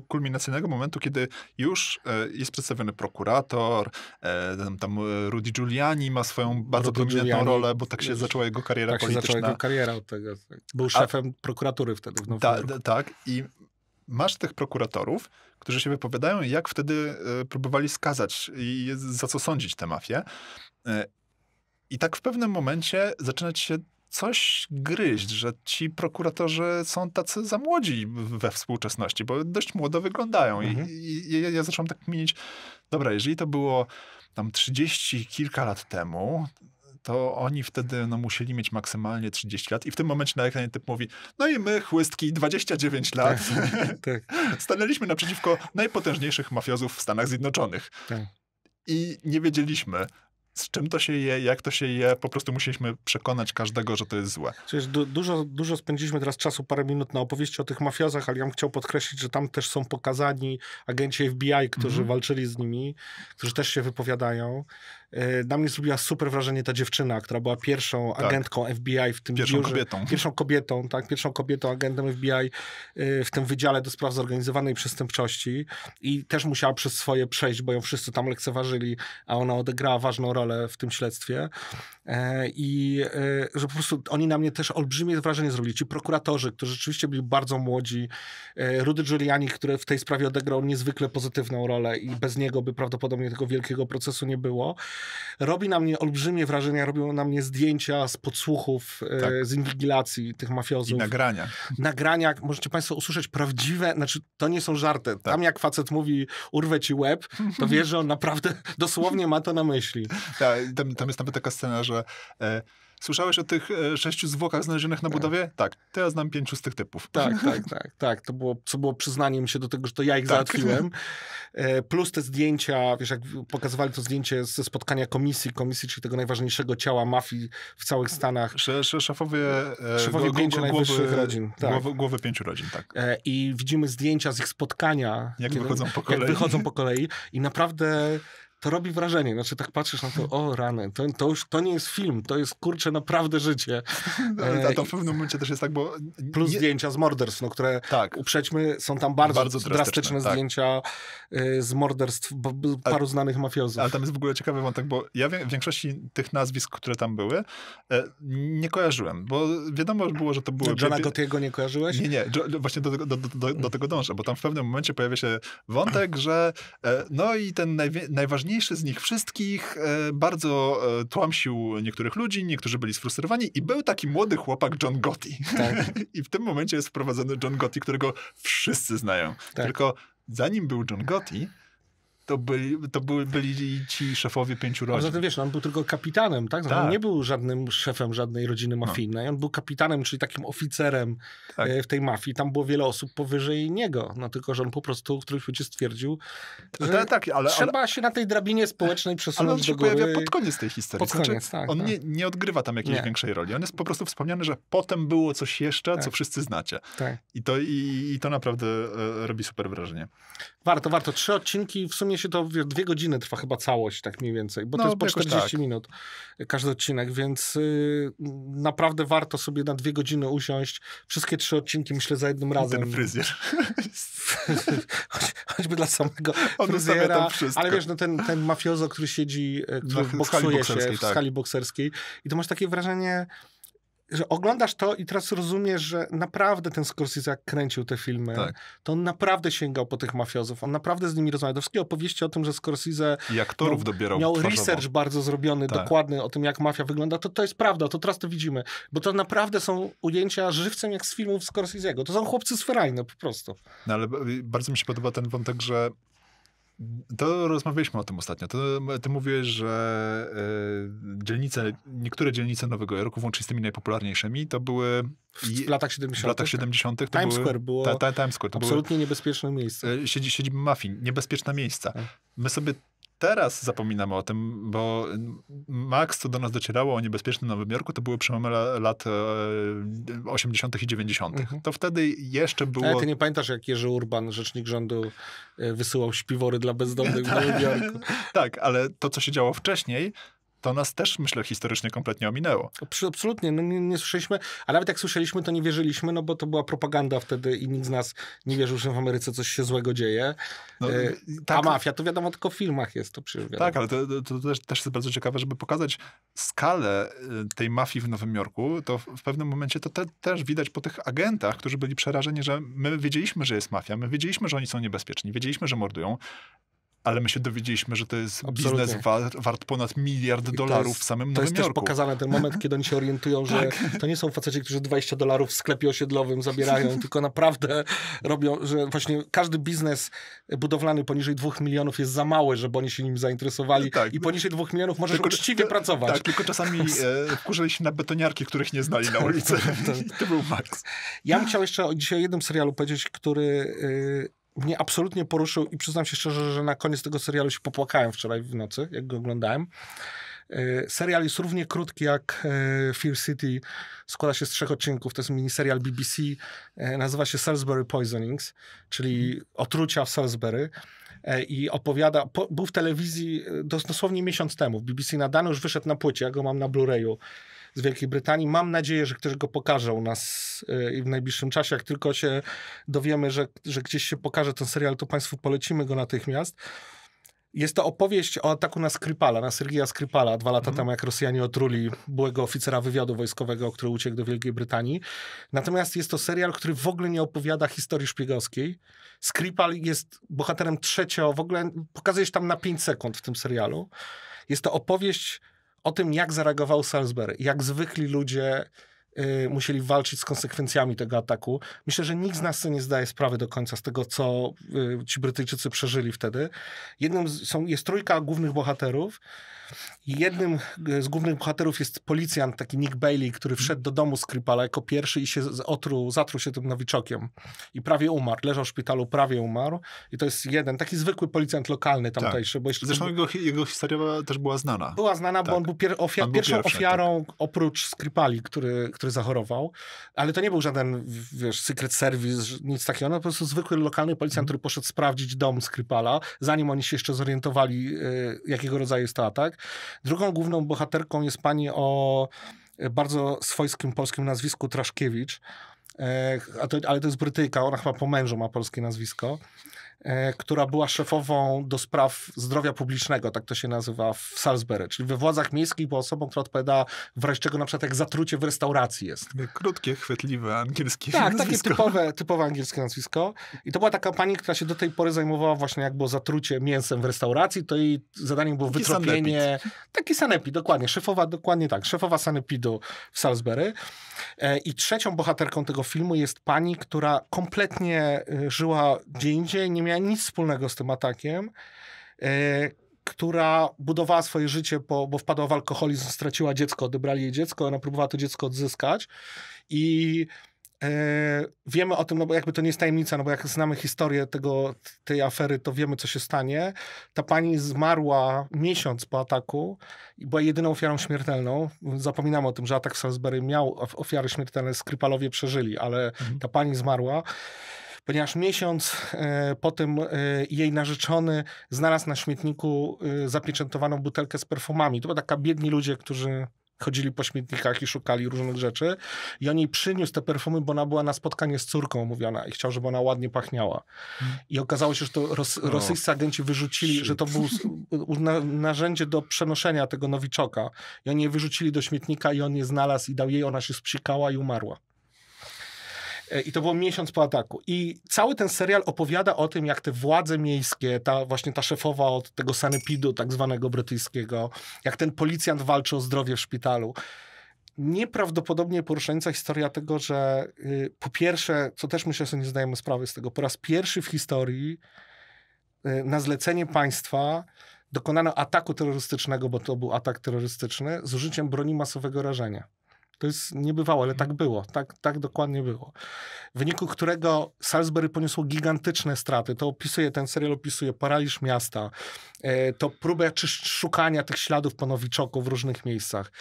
kulminacyjnego momentu, kiedy już e, jest przedstawiony prokurator, e, tam, Rudy Giuliani ma swoją bardzo Rudy dominantną rolę, bo tak się zaczęła jego kariera tak polityczna. Tak się zaczęła jego kariera od tego. Był szefem A, prokuratury wtedy w Nowym ta, ta, Tak, i masz tych prokuratorów, którzy się wypowiadają, jak wtedy próbowali skazać i za co sądzić tę mafię. I tak w pewnym momencie zaczyna ci się coś gryźć, że ci prokuratorzy są tacy za młodzi we współczesności, bo dość młodo wyglądają. Mhm. I, i ja, ja zacząłem tak mienić. dobra, jeżeli to było tam 30 kilka lat temu, to oni wtedy no, musieli mieć maksymalnie 30 lat i w tym momencie na ekranie typ mówi, no i my, chłystki, 29 tak, lat, *laughs* tak, tak. *laughs* stanęliśmy naprzeciwko najpotężniejszych mafiozów w Stanach Zjednoczonych. Tak. I nie wiedzieliśmy, z czym to się je, jak to się je, po prostu musieliśmy przekonać każdego, że to jest złe. Przecież du dużo, dużo spędziliśmy teraz czasu, parę minut na opowieści o tych mafiozach, ale ja bym chciał podkreślić, że tam też są pokazani agenci FBI, którzy mm -hmm. walczyli z nimi, którzy też się wypowiadają. E, na mnie zrobiła super wrażenie ta dziewczyna, która była pierwszą tak. agentką FBI w tym Pierwszą biurze, kobietą. Pierwszą kobietą, tak, pierwszą kobietą agentem FBI e, w tym Wydziale do Spraw Zorganizowanej Przestępczości i też musiała przez swoje przejść, bo ją wszyscy tam lekceważyli, a ona odegrała ważną rolę w tym śledztwie. E, I że po prostu oni na mnie też olbrzymie wrażenie zrobili. Ci prokuratorzy, którzy rzeczywiście byli bardzo młodzi, Rudy Giuliani, który w tej sprawie odegrał niezwykle pozytywną rolę i bez niego by prawdopodobnie tego wielkiego procesu nie było robi na mnie olbrzymie wrażenie, robią na mnie zdjęcia z podsłuchów, e, tak. z inwigilacji tych mafiozów. I nagrania. Nagrania, możecie państwo usłyszeć prawdziwe, znaczy to nie są żarty. Tak. Tam jak facet mówi urwę ci łeb, to wiesz, że on naprawdę *laughs* dosłownie ma to na myśli. Tak, tam, tam, jest nawet taka scena, że... E, Słyszałeś o tych e, sześciu zwłokach znalezionych na tak. budowie? Tak. To ja znam pięciu z tych typów. Tak, *laughs* tak, tak. tak. To było, co było przyznaniem się do tego, że to ja ich tak. załatwiłem. E, plus te zdjęcia, wiesz, jak pokazywali to zdjęcie ze spotkania komisji, komisji, czyli tego najważniejszego ciała mafii w całych Stanach. Szefowie, e, Szefowie pięciu głowy, najwyższych rodzin. Tak. Głowy, głowy, pięciu rodzin, tak. I widzimy zdjęcia z ich spotkania. Jak, kiedy, wychodzą, po jak wychodzą po *laughs* kolei. I naprawdę to robi wrażenie. Znaczy tak patrzysz na to, o rany, to, to już to nie jest film, to jest kurczę naprawdę życie. *laughs* No, ale to, e, w pewnym momencie też jest tak, bo... Plus nie... zdjęcia z morderstw, no które, tak. uprzedźmy, są tam bardzo, bardzo drastyczne, tak. zdjęcia e, z morderstw paru znanych mafiozów. Ale tam jest w ogóle ciekawy wątek, bo ja w większości tych nazwisk, które tam były, e, nie kojarzyłem, bo wiadomo było, że to były... Johna Gotiego nie kojarzyłeś? Nie, nie, właśnie do, do, do, do, tego dążę, bo tam w pewnym momencie pojawia się wątek, że no i ten najważniejszy mniejszy z nich wszystkich, e, bardzo e, tłamsił niektórych ludzi, niektórzy byli sfrustrowani i był taki młody chłopak John Gotti. Tak. *laughs* I w tym momencie jest wprowadzony John Gotti, którego wszyscy znają. Tak. Tylko zanim był John Gotti, to byli, to byli ci szefowie pięciu rodzin. A zatem wiesz, no, on był tylko kapitanem, tak? Znaczy, tak? On nie był żadnym szefem żadnej rodziny no. mafijnej. No. On był kapitanem, czyli takim oficerem tak. E, w tej mafii. Tam było wiele osób powyżej niego. No tylko, że on po prostu w którymś momencie stwierdził, że tak, ale, trzeba ale... się na tej drabinie społecznej przesunąć ale on się pojawia pod koniec tej historii. Pod znaczy, koniec, znaczy, tak, on tak. Nie, nie odgrywa tam jakiejś nie. większej roli. On jest po prostu wspomniany, że potem było coś jeszcze, co tak. wszyscy znacie. Tak. I, to, i, I to naprawdę e, robi super wrażenie. Warto, warto. Trzy odcinki w sumie mnie się to dwie godziny trwa chyba całość, tak mniej więcej, bo no, to jest po 40 tak. minut y, każdy odcinek, więc y, naprawdę warto sobie na dwie godziny usiąść. Wszystkie trzy odcinki myślę za jednym razem. Ten fryzjer. *laughs* Choć, choćby dla samego On fryzjera. Ale wiesz, no ten, ten mafiozo, który siedzi, y, który no, boksuje się w tak. skali tak. bokserskiej i to masz takie wrażenie, że oglądasz to i teraz rozumiesz, że naprawdę ten Scorsese jak kręcił te filmy, tak. to on naprawdę sięgał po tych mafiozów, on naprawdę z nimi rozmawiał. To wszystkie opowieści o tym, że Scorsese I aktorów no, dobierał miał research bardzo zrobiony, tak. dokładny o tym, jak mafia wygląda, to to jest prawda, to teraz to widzimy. Bo to naprawdę są ujęcia żywcem jak z filmów Scorsese'ego. To są chłopcy z po prostu. No ale bardzo mi się podoba ten wątek, że to rozmawialiśmy o tym ostatnio. To, ty mówisz, że e, dzielnice, niektóre dzielnice Nowego Jorku, włącznie z tymi najpopularniejszymi, to były... W, latach 70. W latach 70. Tak? Times Square było ta, ta, Times Square, absolutnie były, niebezpieczne miejsce. E, siedziby mafii, niebezpieczne miejsca. Tak. My sobie teraz zapominamy o tym, bo Max, co do nas docierało o niebezpiecznym Nowym Jorku, to były przełomy lat 80. E, i 90. Mhm. To wtedy jeszcze było... Ale ty nie pamiętasz, jak Jerzy Urban, rzecznik rządu, e, wysyłał śpiwory dla bezdomnych w *laughs* Nowym Jorku. tak, ale to, co się działo wcześniej, to nas też, myślę, historycznie kompletnie ominęło. Absolutnie, no nie, nie, słyszeliśmy, a nawet jak słyszeliśmy, to nie wierzyliśmy, no bo to była propaganda wtedy i nikt z nas nie wierzył, że w Ameryce coś się złego dzieje. No, e, tak. A mafia, to wiadomo, tylko w filmach jest to przecież wiadomo. Tak, ale to, to, to, też, też jest bardzo ciekawe, żeby pokazać skalę e, tej mafii w Nowym Jorku, to w pewnym momencie to te, też widać po tych agentach, którzy byli przerażeni, że my wiedzieliśmy, że jest mafia, my wiedzieliśmy, że oni są niebezpieczni, wiedzieliśmy, że mordują, ale my się dowiedzieliśmy, że to jest Absolutnie. biznes wart ponad miliard I dolarów jest, w samym Nowym To jest też pokazane ten moment, *laughs* kiedy oni się orientują, że tak. to nie są faceci, którzy 20 dolarów w sklepie osiedlowym zabierają, *laughs* tylko naprawdę robią, że właśnie każdy biznes budowlany poniżej 2 milionów jest za mały, żeby oni się nim zainteresowali no tak. i poniżej 2 milionów możesz tylko, uczciwie to, pracować. Tak, tylko czasami *laughs* e, się na betoniarki, których nie znali na tak, ulicy. to, tak, to, tak. to był maks. Ja bym chciał jeszcze dzisiaj o jednym serialu powiedzieć, który... Y, mnie absolutnie poruszył i przyznam się szczerze, że na koniec tego serialu się popłakałem wczoraj w nocy, jak go oglądałem. E, serial jest równie krótki jak e, Fear City. Składa się z trzech odcinków. To jest miniserial BBC. E, nazywa się Salisbury Poisonings, czyli otrucia w Salisbury. I opowiada, po, był w telewizji dosłownie miesiąc temu. W BBC nadany już wyszedł na płycie. Ja go mam na Blu-rayu z Wielkiej Brytanii. Mam nadzieję, że ktoś go pokaże u nas e, w najbliższym czasie. Jak tylko się dowiemy, że, że gdzieś się pokaże ten serial, to Państwu polecimy go natychmiast. Jest to opowieść o ataku na Skrypala, na Sergija Skrypala dwa lata mm. temu, jak Rosjanie otruli byłego oficera wywiadu wojskowego, który uciekł do Wielkiej Brytanii. Natomiast jest to serial, który w ogóle nie opowiada historii szpiegowskiej. Skrypal jest bohaterem trzecio, w ogóle pokazuje się tam na 5 sekund w tym serialu. Jest to opowieść o tym, jak zareagował Salisbury, jak zwykli ludzie y, musieli walczyć z konsekwencjami tego ataku. Myślę, że nikt z nas sobie nie zdaje sprawy do końca z tego, co y, ci Brytyjczycy przeżyli wtedy. Jednym z, są, jest trójka głównych bohaterów, Jednym e, z głównych bohaterów jest policjant, taki Nick Bailey, który mhm. wszedł do domu Skripala jako pierwszy i się otruł, zatruł się tym nowiczokiem. I prawie umarł. Leżał w szpitalu, prawie umarł. I to jest jeden, taki zwykły policjant lokalny tak. tamtejszy. Tak. Bo Zresztą jego, jego historia też była znana. Była znana, tak. bo on był, pier ofia on był pierwszą pierwszy, ofiarą tak. oprócz Skripali, który, który zachorował. Ale to nie był żaden, wiesz, Secret Service, nic takiego. No po prostu zwykły lokalny policjant, mhm. który poszedł sprawdzić dom Skripala, zanim oni się jeszcze zorientowali, y, jakiego rodzaju jest to atak. Drugą główną bohaterką jest pani o e, bardzo swojskim polskim nazwisku Traszkiewicz, e, to, ale to jest Brytyjka, ona chyba po mężu ma polskie nazwisko. E, która była szefową do spraw zdrowia publicznego, tak to się nazywa w Salisbury, czyli we władzach miejskich była osobą, która odpowiada w razie czego na przykład jak zatrucie w restauracji jest. Krótkie, chwytliwe, angielskie tak, nazwisko. Tak, takie typowe, typowe angielskie nazwisko. I to była taka pani, która się do tej pory zajmowała właśnie jak było zatrucie mięsem w restauracji, to jej zadaniem było taki wytropienie... Sanepid. Taki sanepid, dokładnie. Szefowa, dokładnie tak, szefowa sanepidu w Salisbury. E, I trzecią bohaterką tego filmu jest pani, która kompletnie e, żyła gdzie indziej, nie miała miała nic wspólnego z tym atakiem, e, która budowała swoje życie, po, bo wpadła w alkoholizm, straciła dziecko, odebrali jej dziecko, ona próbowała to dziecko odzyskać i e, wiemy o tym, no bo jakby to nie jest tajemnica, no bo jak znamy historię tego, tej afery, to wiemy, co się stanie. Ta pani zmarła miesiąc po ataku i była jedyną ofiarą śmiertelną. Zapominamy o tym, że atak w Salisbury miał ofiary śmiertelne, Skrypalowie przeżyli, ale mhm. ta pani zmarła ponieważ miesiąc e, po tym e, jej narzeczony znalazł na śmietniku e, zapieczętowaną butelkę z perfumami. To była taka biedni ludzie, którzy chodzili po śmietnikach i szukali różnych rzeczy. I on jej przyniósł te perfumy, bo ona była na spotkanie z córką mówiona i chciał, żeby ona ładnie pachniała. Hmm. I okazało się, że to ros rosyjscy agenci wyrzucili, że to było na narzędzie do przenoszenia tego nowiczoka. I oni je wyrzucili do śmietnika i on je znalazł i dał jej, ona się spsikała i umarła. E, I to było miesiąc po ataku. I cały ten serial opowiada o tym, jak te władze miejskie, ta właśnie ta szefowa od tego sanepidu tak zwanego brytyjskiego, jak ten policjant walczy o zdrowie w szpitalu nieprawdopodobnie poruszająca historia tego, że y, po pierwsze, co też myślę, że nie zdajemy sprawy z tego, po raz pierwszy w historii y, na zlecenie państwa dokonano ataku terrorystycznego, bo to był atak terrorystyczny, z użyciem broni masowego rażenia. To jest niebywałe, ale tak mhm. było, tak, tak dokładnie było. W wyniku którego Salisbury poniosło gigantyczne straty. To opisuje, ten serial opisuje paraliż miasta, e, to próbę szukania tych śladów Nowiczoku w różnych miejscach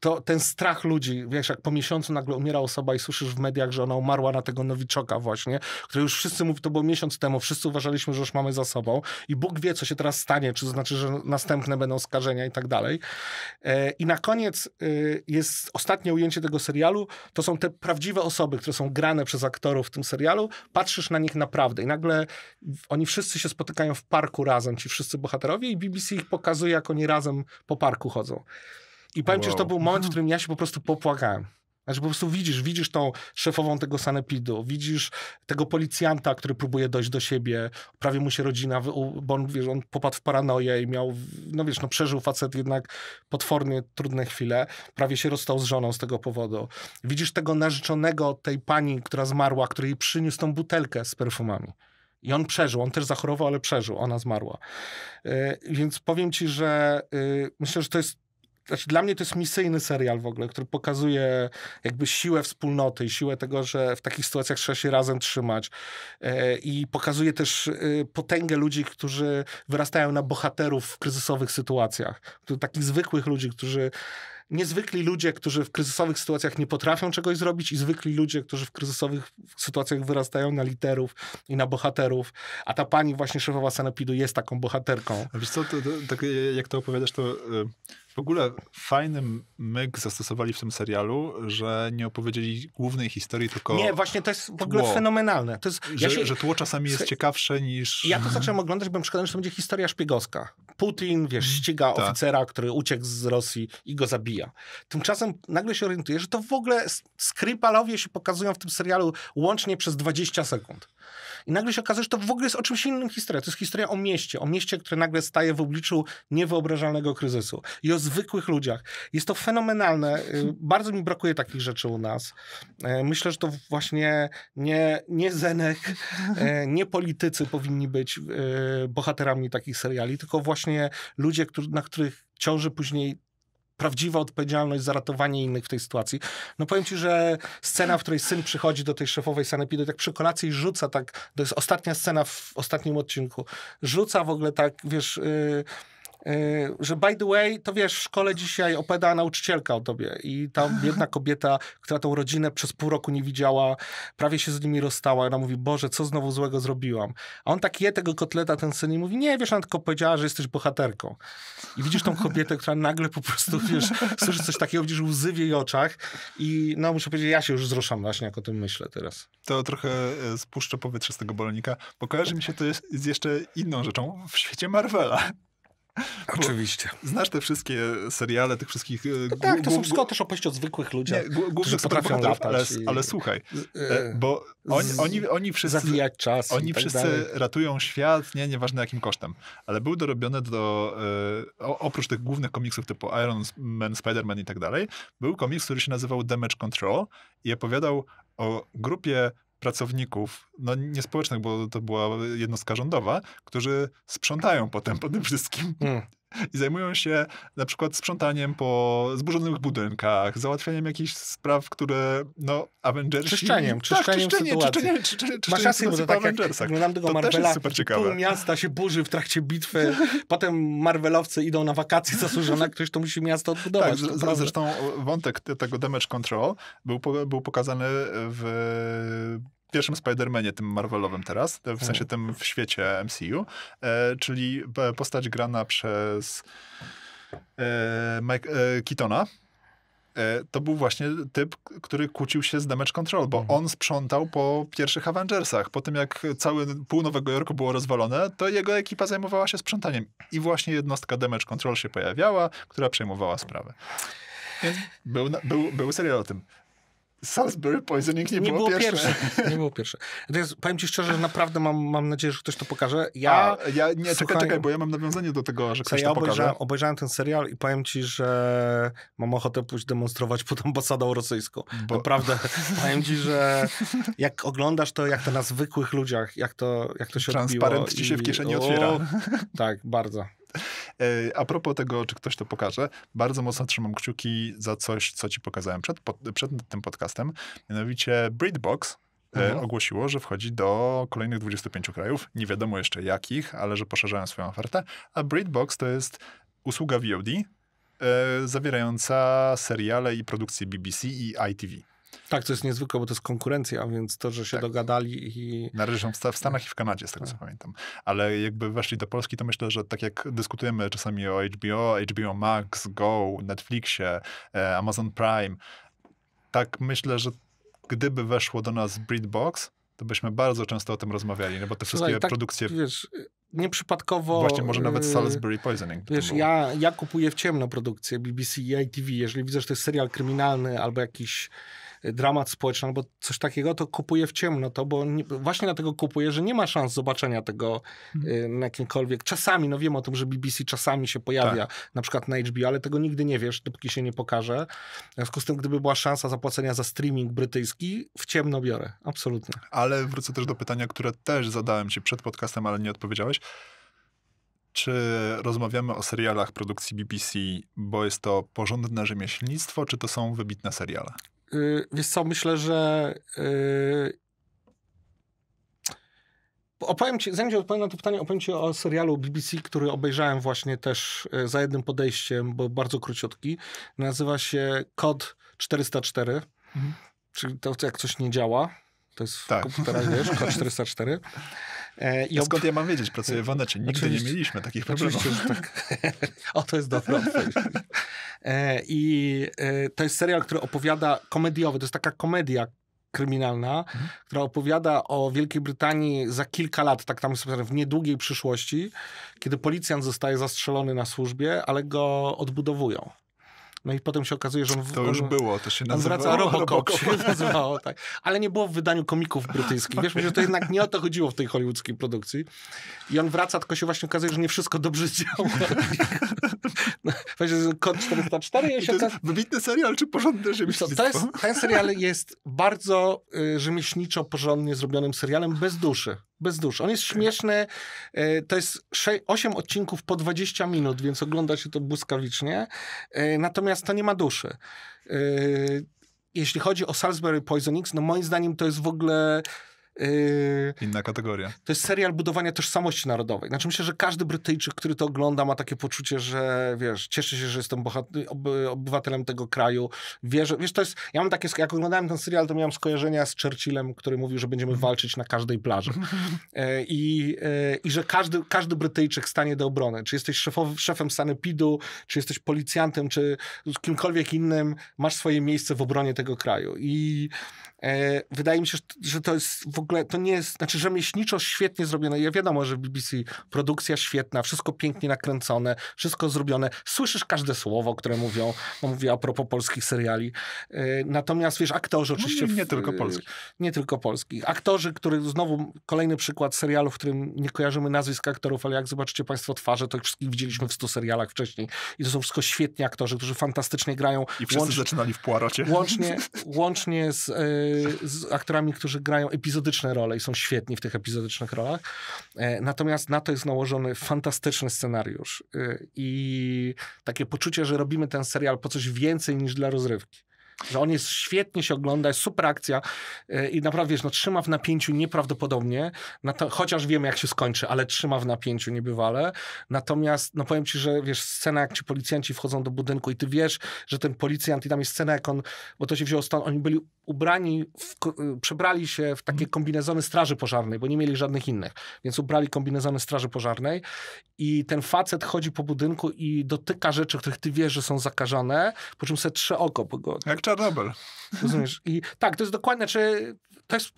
to ten strach ludzi, wiesz, jak po miesiącu nagle umiera osoba i słyszysz w mediach, że ona umarła na tego nowiczoka właśnie, który już wszyscy mówi, to było miesiąc temu, wszyscy uważaliśmy, że już mamy za sobą i Bóg wie, co się teraz stanie, czy to znaczy, że następne będą skażenia i tak dalej. E, I na koniec e, jest ostatnie ujęcie tego serialu, to są te prawdziwe osoby, które są grane przez aktorów w tym serialu, patrzysz na nich naprawdę i nagle oni wszyscy się spotykają w parku razem, ci wszyscy bohaterowie i BBC ich pokazuje, jak oni razem po parku chodzą. I powiem wow. ci, że to był moment, w którym ja się po prostu popłakałem. Znaczy po prostu widzisz, widzisz tą szefową tego sanepidu, widzisz tego policjanta, który próbuje dojść do siebie, prawie mu się rodzina, bo on, wiesz, on popadł w paranoję i miał, no wiesz, no przeżył facet jednak potwornie trudne chwile, prawie się rozstał z żoną z tego powodu. Widzisz tego narzeczonego tej pani, która zmarła, której przyniósł tą butelkę z perfumami. I on przeżył, on też zachorował, ale przeżył, ona zmarła. Yy, więc powiem ci, że yy, myślę, że to jest znaczy dla mnie to jest misyjny serial w ogóle, który pokazuje jakby siłę wspólnoty i siłę tego, że w takich sytuacjach trzeba się razem trzymać. E, I pokazuje też e, potęgę ludzi, którzy wyrastają na bohaterów w kryzysowych sytuacjach. Takich zwykłych ludzi, którzy niezwykli ludzie, którzy w kryzysowych sytuacjach nie potrafią czegoś zrobić i zwykli ludzie, którzy w kryzysowych sytuacjach wyrastają na literów i na bohaterów, a ta pani właśnie szefowa Sanepidu jest taką bohaterką. A wiesz co, to, to, to, tak jak to opowiadasz, to... Yy w ogóle fajny myk zastosowali w tym serialu, że nie opowiedzieli głównej historii, tylko. Nie, właśnie to jest w ogóle tło. fenomenalne. To jest, że, ja się, że tło czasami jest ciekawsze niż. Ja to zacząłem oglądać, byłem przekonany, że to będzie historia szpiegowska. Putin, wiesz, mhm. ściga Ta. oficera, który uciekł z Rosji i go zabija. Tymczasem nagle się orientuję, że to w ogóle skrypalowie się pokazują w tym serialu łącznie przez 20 sekund. I nagle się okazuje, że to w ogóle jest o czymś innym historia. To jest historia o mieście, o mieście, które nagle staje w obliczu niewyobrażalnego kryzysu. I o zwykłych ludziach. Jest to fenomenalne. Y, bardzo mi brakuje takich rzeczy u nas. E, myślę, że to właśnie nie, nie Zenek, e, nie politycy powinni być e, bohaterami takich seriali, tylko właśnie ludzie, na których ciąży później prawdziwa odpowiedzialność za ratowanie innych w tej sytuacji. No powiem ci, że scena, w której syn przychodzi do tej szefowej sanepidu, tak przy kolacji rzuca tak, to jest ostatnia scena w ostatnim odcinku, rzuca w ogóle tak, wiesz... Yy, E, że by the way, to wiesz, w szkole dzisiaj opowiada nauczycielka o tobie i ta *laughs* biedna kobieta, która tą rodzinę przez pół roku nie widziała, prawie się z nimi rozstała, i ona mówi, Boże, co znowu złego zrobiłam? A on tak je tego kotleta, ten syn i mówi, nie, wiesz, ona tylko powiedziała, że jesteś bohaterką. I widzisz tą kobietę, która nagle po prostu, wiesz, *laughs* słyszy coś takiego, widzisz łzy w jej oczach i no muszę powiedzieć, ja się już wzruszam właśnie, jak o tym myślę teraz. To trochę e, spuszczę powietrze z tego bolonika, bo kojarzy mi się to z jeszcze inną rzeczą w świecie Marvela. Oczywiście. Znasz te wszystkie seriale, tych wszystkich... E, no tak, to są wszystko też opowieści o zwykłych ludziach, którzy potrafią latać. Ale, i... ale słuchaj, e, bo oni, oni, oni wszyscy... Zawijać czas Oni tak wszyscy dalej. ratują świat, nie, nieważne jakim kosztem. Ale były dorobione do... E, oprócz tych głównych komiksów typu Iron Man, Spider-Man i tak dalej, był komiks, który się nazywał Damage Control i opowiadał o grupie pracowników, no niespołecznych, bo to była jednostka rządowa, którzy sprzątają potem po tym wszystkim. Hmm i zajmują się na przykład sprzątaniem po zburzonych budynkach, załatwianiem jakichś spraw, które no Avengersi... Czyszczeniem, czyszczeniem tak, czyszczenie, czyszczenie, czyszczenie, Masz rację, bo to tak Avengersach. jak tego to Marvela, pół miasta się burzy w trakcie bitwy, *laughs* potem Marvelowcy idą na wakacje *laughs* zasłużone, ktoś to musi miasto odbudować. Tak, z, zresztą wątek tego damage control był, był pokazany w pierwszym Spider-Manie, tym Marvelowym teraz, w sensie tak. tym w świecie MCU, e, czyli e, postać grana przez e, Mike, e, Keatona, e, to był właśnie typ, który kłócił się z Damage Control, bo mhm. on sprzątał po pierwszych Avengersach. Po tym, jak cały pół Nowego Jorku było rozwalone, to jego ekipa zajmowała się sprzątaniem. I właśnie jednostka Damage Control się pojawiała, która przejmowała sprawę. Więc był, był, był serial o tym. Salisbury Poisoning nie, nie było, było pierwsze. pierwsze. *laughs* Nie było pierwsze. Natomiast powiem ci szczerze, że naprawdę mam, mam nadzieję, że ktoś to pokaże. Ja, A, ja nie, słuchaj, czekaj, czekaj, bo ja mam nawiązanie do tego, że ktoś ja to pokaże. Obejrzałem, obejrzałem ten serial i powiem ci, że mam ochotę pójść demonstrować pod ambasadą rosyjską. Bo... Naprawdę. *laughs* powiem ci, że jak oglądasz to, jak to na zwykłych ludziach, jak to, jak to się Transparent odbiło. Transparent ci się i... w kieszeni otwiera. tak, bardzo. E, a propos tego, czy ktoś to pokaże, bardzo mocno trzymam kciuki za coś, co ci pokazałem przed, przed tym podcastem, mianowicie Breedbox, e, Mhm. ogłosiło, że wchodzi do kolejnych 25 krajów, nie wiadomo jeszcze jakich, ale że poszerzają swoją ofertę, a Breedbox to jest usługa VOD e, zawierająca seriale i produkcje BBC i ITV. Tak, to jest niezwykłe, bo to jest konkurencja, więc to, że się tak. dogadali i... Należą w Stanach i w Kanadzie, z tego tak. co pamiętam. Ale jakby weszli do Polski, to myślę, że tak jak dyskutujemy czasami o HBO, HBO Max, Go, Netflixie, e, Amazon Prime, tak myślę, że gdyby weszło do nas Breedbox, to byśmy bardzo często o tym rozmawiali, no bo te wszystkie Słuchaj, tak, produkcje... Wiesz, nieprzypadkowo... Właśnie, może nawet e, Salisbury Poisoning. Wiesz, ja, ja kupuję w ciemno produkcję BBC i ITV. Jeżeli widzę, że to jest serial kryminalny albo jakiś dramat społeczny albo coś takiego, to kupuję w ciemno to, bo nie, właśnie dlatego kupuję, że nie ma szans zobaczenia tego mhm. y, na jakimkolwiek. Czasami, no wiem o tym, że BBC czasami się pojawia, tak. na przykład na HBO, ale tego nigdy nie wiesz, dopóki się nie pokaże. W związku z tym, gdyby była szansa zapłacenia za streaming brytyjski, w ciemno biorę, absolutnie. Ale wrócę też do pytania, które też zadałem ci przed podcastem, ale nie odpowiedziałeś czy rozmawiamy o serialach produkcji BBC, bo jest to porządne rzemieślnictwo, czy to są wybitne seriale? Yy, wiesz co, myślę, że yy, Opowiem ci, zanim ci odpowiem na to pytanie, opowiem ci o serialu BBC, który obejrzałem właśnie też y, za jednym podejściem, bo bardzo króciutki. Nazywa się Kod 404, mhm. czyli to jak coś nie działa, to jest tak. komputera, wiesz, Kod 404. *laughs* E, I ob... Skąd ja mam wiedzieć? Pracuję w Onecie. Nigdy oczywiście, nie mieliśmy takich problemów. Tak. *laughs* o, to jest dobre. I e, to jest serial, który opowiada komediowy. To jest taka komedia, kryminalna, mhm. która opowiada o Wielkiej Brytanii za kilka lat, tak tam jest w niedługiej przyszłości, kiedy policjant zostaje zastrzelony na służbie, ale go odbudowują. No i potem się okazuje, że on... To już on, było, to się nazywało wraca Robocop, się nazywało, tak. Ale nie było w wydaniu komików brytyjskich. Wiesz, że to jednak nie o to chodziło w tej hollywoodzkiej produkcji. I on wraca, tylko się właśnie okazuje, że nie wszystko dobrze działa. *laughs* No, Kod 404 ja się okaz... Wybitny serial, czy porządny rzemieślnictwo? To jest, ten serial jest bardzo y, rzemieślniczo porządnie zrobionym serialem bez duszy bez duszy. On jest tak. śmieszny. E, to jest 6, 8 odcinków po 20 minut, więc ogląda się to błyskawicznie. E, natomiast to nie ma duszy. E, jeśli chodzi o Salisbury Poison X, no moim zdaniem to jest w ogóle Yy, Inna kategoria. To jest serial budowania tożsamości narodowej. Znaczy myślę, że każdy Brytyjczyk, który to ogląda, ma takie poczucie, że wiesz, cieszy się, że jestem oby, obywatelem tego kraju. wiesz, to jest, ja mam takie, jak oglądałem ten serial, to miałem skojarzenia z Churchillem, który mówił, że będziemy mhm. walczyć na każdej plaży. *laughs* E, I, yy, yy, I że każdy, każdy Brytyjczyk stanie do obrony. Czy jesteś szefow, szefem sanepidu, czy jesteś policjantem, czy kimkolwiek innym, masz swoje miejsce w obronie tego kraju. I e, wydaje mi się, że to jest w ogóle ogóle to nie jest, znaczy rzemieślniczo świetnie zrobione. Ja wiadomo, że BBC produkcja świetna, wszystko pięknie nakręcone, wszystko zrobione. Słyszysz każde słowo, które mówią, mówię a propos polskich seriali. E, natomiast wiesz, aktorzy no, oczywiście... No nie, nie w, tylko polskich. E, nie tylko polskich. Aktorzy, który znowu kolejny przykład serialu, w którym nie kojarzymy nazwisk aktorów, ale jak zobaczycie państwo twarze, to ich wszystkich widzieliśmy w 100 serialach wcześniej. I to są wszystko świetni aktorzy, którzy fantastycznie grają. I wszyscy łącznie, zaczynali w Poirocie. Łącznie, łącznie z, e, z aktorami, którzy grają epizodycznie epizodyczne role i są świetni w tych epizodycznych rolach. E, natomiast na to jest nałożony fantastyczny scenariusz e, i takie poczucie, że robimy ten serial po coś więcej niż dla rozrywki że on jest świetnie się ogląda, jest super akcja e, i naprawdę, wiesz, no, trzyma w napięciu nieprawdopodobnie, to, chociaż wiemy, jak się skończy, ale trzyma w napięciu niebywale. Natomiast, no powiem ci, że wiesz, scena, jak ci policjanci wchodzą do budynku i ty wiesz, że ten policjant i tam jest scena, jak on, bo to się wzięło stąd, oni byli ubrani, w, e, przebrali się w takie mhm. kombinezony straży pożarnej, bo nie mieli żadnych innych, więc ubrali kombinezony straży pożarnej i ten facet chodzi po budynku i dotyka rzeczy, których ty wiesz, że są zakażone, po czym se trzy oko, bo go... Jak Czarnobyl. Rozumiesz? I tak, to jest dokładnie, czy to jest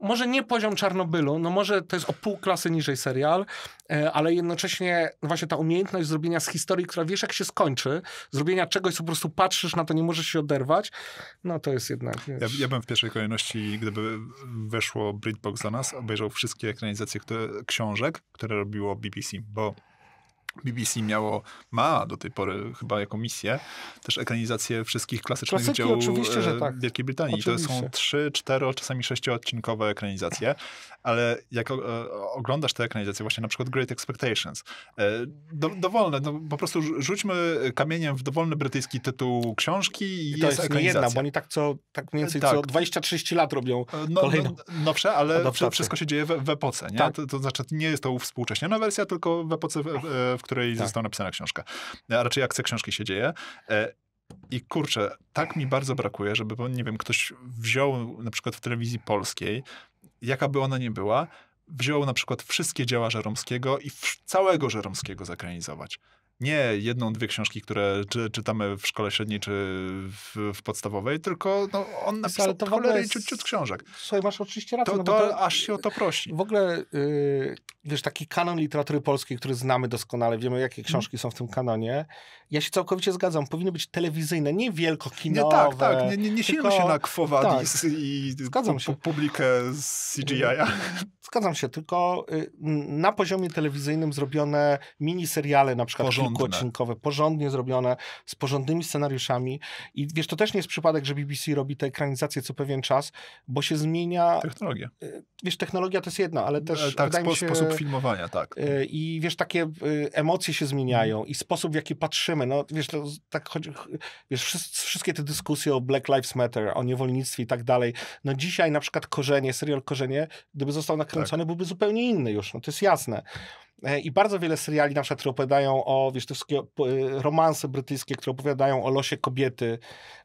może nie poziom Czarnobylu, no może to jest o pół klasy niżej serial, e, ale jednocześnie właśnie ta umiejętność zrobienia z historii, która wiesz jak się skończy, zrobienia czegoś, co po prostu patrzysz na to, nie możesz się oderwać, no to jest jednak... Ja, ja, bym w pierwszej kolejności, gdyby weszło Britbox za nas, obejrzał wszystkie ekranizacje które, książek, które robiło BBC, bo BBC miało, ma do tej pory chyba jako misję, też ekranizację wszystkich klasycznych Klasyki, dzieł oczywiście, że e, tak. Wielkiej Brytanii. Oczywiście. To są trzy, cztero, czasami sześcioodcinkowe ekranizacje, ale jak o, e, oglądasz te ekranizacje, właśnie na przykład Great Expectations, e, do, dowolne, no, po prostu rzućmy kamieniem w dowolny brytyjski tytuł książki i, I to jest, jest nie jedna, bo oni tak co, tak mniej więcej tak. co 20-30 lat robią no, no, kolejną. No, nowsze, ale wszystko się dzieje w, w epoce, nie? Tak. To, to, znaczy nie jest to współcześniona wersja, tylko w epoce, w, w w której tak. została napisana książka. E, a raczej akcja książki się dzieje. E, I kurczę, tak mi bardzo brakuje, żeby, nie wiem, ktoś wziął na przykład w telewizji polskiej, jaka by ona nie była, wziął na przykład wszystkie dzieła Żeromskiego i całego Żeromskiego zakranizować nie jedną, dwie książki, które czy, czytamy w szkole średniej czy w, w podstawowej, tylko no, on napisał Ale to cholerę jest... ciut, ciut książek. Słuchaj, masz oczywiście rację. To, no to, to, aż się o to prosi. W ogóle, yy, wiesz, taki kanon literatury polskiej, który znamy doskonale, wiemy jakie mhm. książki są w tym kanonie. Ja się całkowicie zgadzam, powinny być telewizyjne, nie wielkokinowe. Nie, tak, tak. Nie, nie, nie tylko... się na Quo tak. i, i zgadzam się. publikę z CGI-a. *laughs* Zgadzam się, tylko y, na poziomie telewizyjnym zrobione miniseriale, na przykład Porządne. kilkuodcinkowe, porządnie zrobione, z porządnymi scenariuszami. I wiesz, to też nie jest przypadek, że BBC robi te ekranizacje co pewien czas, bo się zmienia... Technologia. Y, wiesz, technologia to jest jedna, ale też... E, tak, się, sposób filmowania, tak. Y, I wiesz, takie emocje się zmieniają hmm. i sposób, w jaki patrzymy. No wiesz, to, tak chodzi... Wiesz, wszystkie te dyskusje o Black Lives Matter, o niewolnictwie i tak dalej. No dzisiaj na przykład Korzenie, serial Korzenie, gdyby został na kręcony tak. byłby zupełnie inny już, no to jest jasne. E, I bardzo wiele seriali na przykład, które opowiadają o, wiesz, te wszystkie e, romanse brytyjskie, które opowiadają o losie kobiety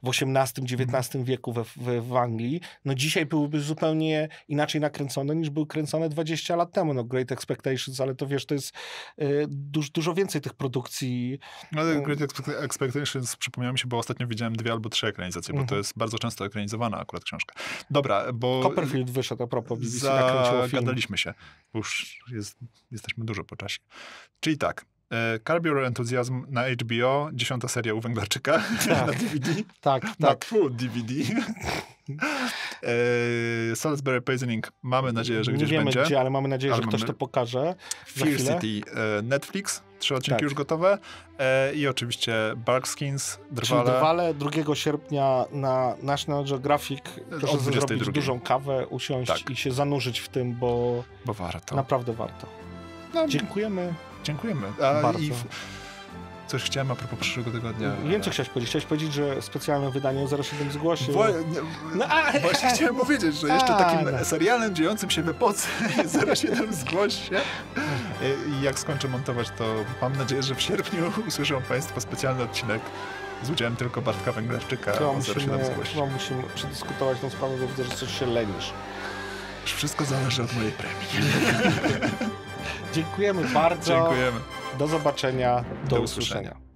w XVIII-XIX mhm. wieku we, we, w Anglii, no dzisiaj byłyby zupełnie inaczej nakręcone niż były kręcone 20 lat temu. No Great Expectations, ale to wiesz, to jest e, dużo, dużo więcej tych produkcji. No, ale Great Expectations, przypomniałem się, bo ostatnio widziałem dwie albo trzy ekranizacje, mhm. bo to mhm. jest bardzo często ekranizowana akurat książka. Dobra, bo... Copperfield wyszedł a propos Zagadaliśmy się, bo już jest, jesteśmy dużo po czasie. Czyli tak, e, Curb Your Enthusiasm na HBO, dziesiąta seria u Węglarczyka *laughs* tak. tak, na DVD. Tak, tak. Na tfu, DVD. e, Salisbury Poisoning mamy nadzieję, że gdzieś Nie wiemy będzie. gdzie, ale mamy nadzieję, ale że mamy... ktoś to pokaże. Fear City e, Netflix, trzy odcinki tak. już gotowe. E, I oczywiście Barkskins, Drwale. Czyli Drwale 2 sierpnia na National Geographic. E, Proszę zrobić dużą kawę, usiąść tak. i się zanurzyć w tym, bo, bo warto. naprawdę warto. No, dziękujemy. Dziękujemy A, bardzo. I w... Coś chciałem a propos przyszłego tygodnia. Wiem, co chciałeś powiedzieć. Chciałeś powiedzieć, że specjalne wydanie 07 zgłosił. Bo, no, a, właśnie a, chciałem a, *laughs* powiedzieć, że jeszcze takim no. serialem dziejącym się w epoce 07 *laughs* zgłoś e, I jak skończę montować, to mam nadzieję, że w sierpniu *laughs* usłyszą Państwo specjalny odcinek z udziałem tylko Bartka Węglarczyka. o 07 chyba musimy przedyskutować tą sprawę, bo widzę, że coś się lenisz. wszystko zależy od mojej premii. Dziękujemy bardzo. Dziękujemy. Do zobaczenia. Do, do usłyszenia. usłyszenia.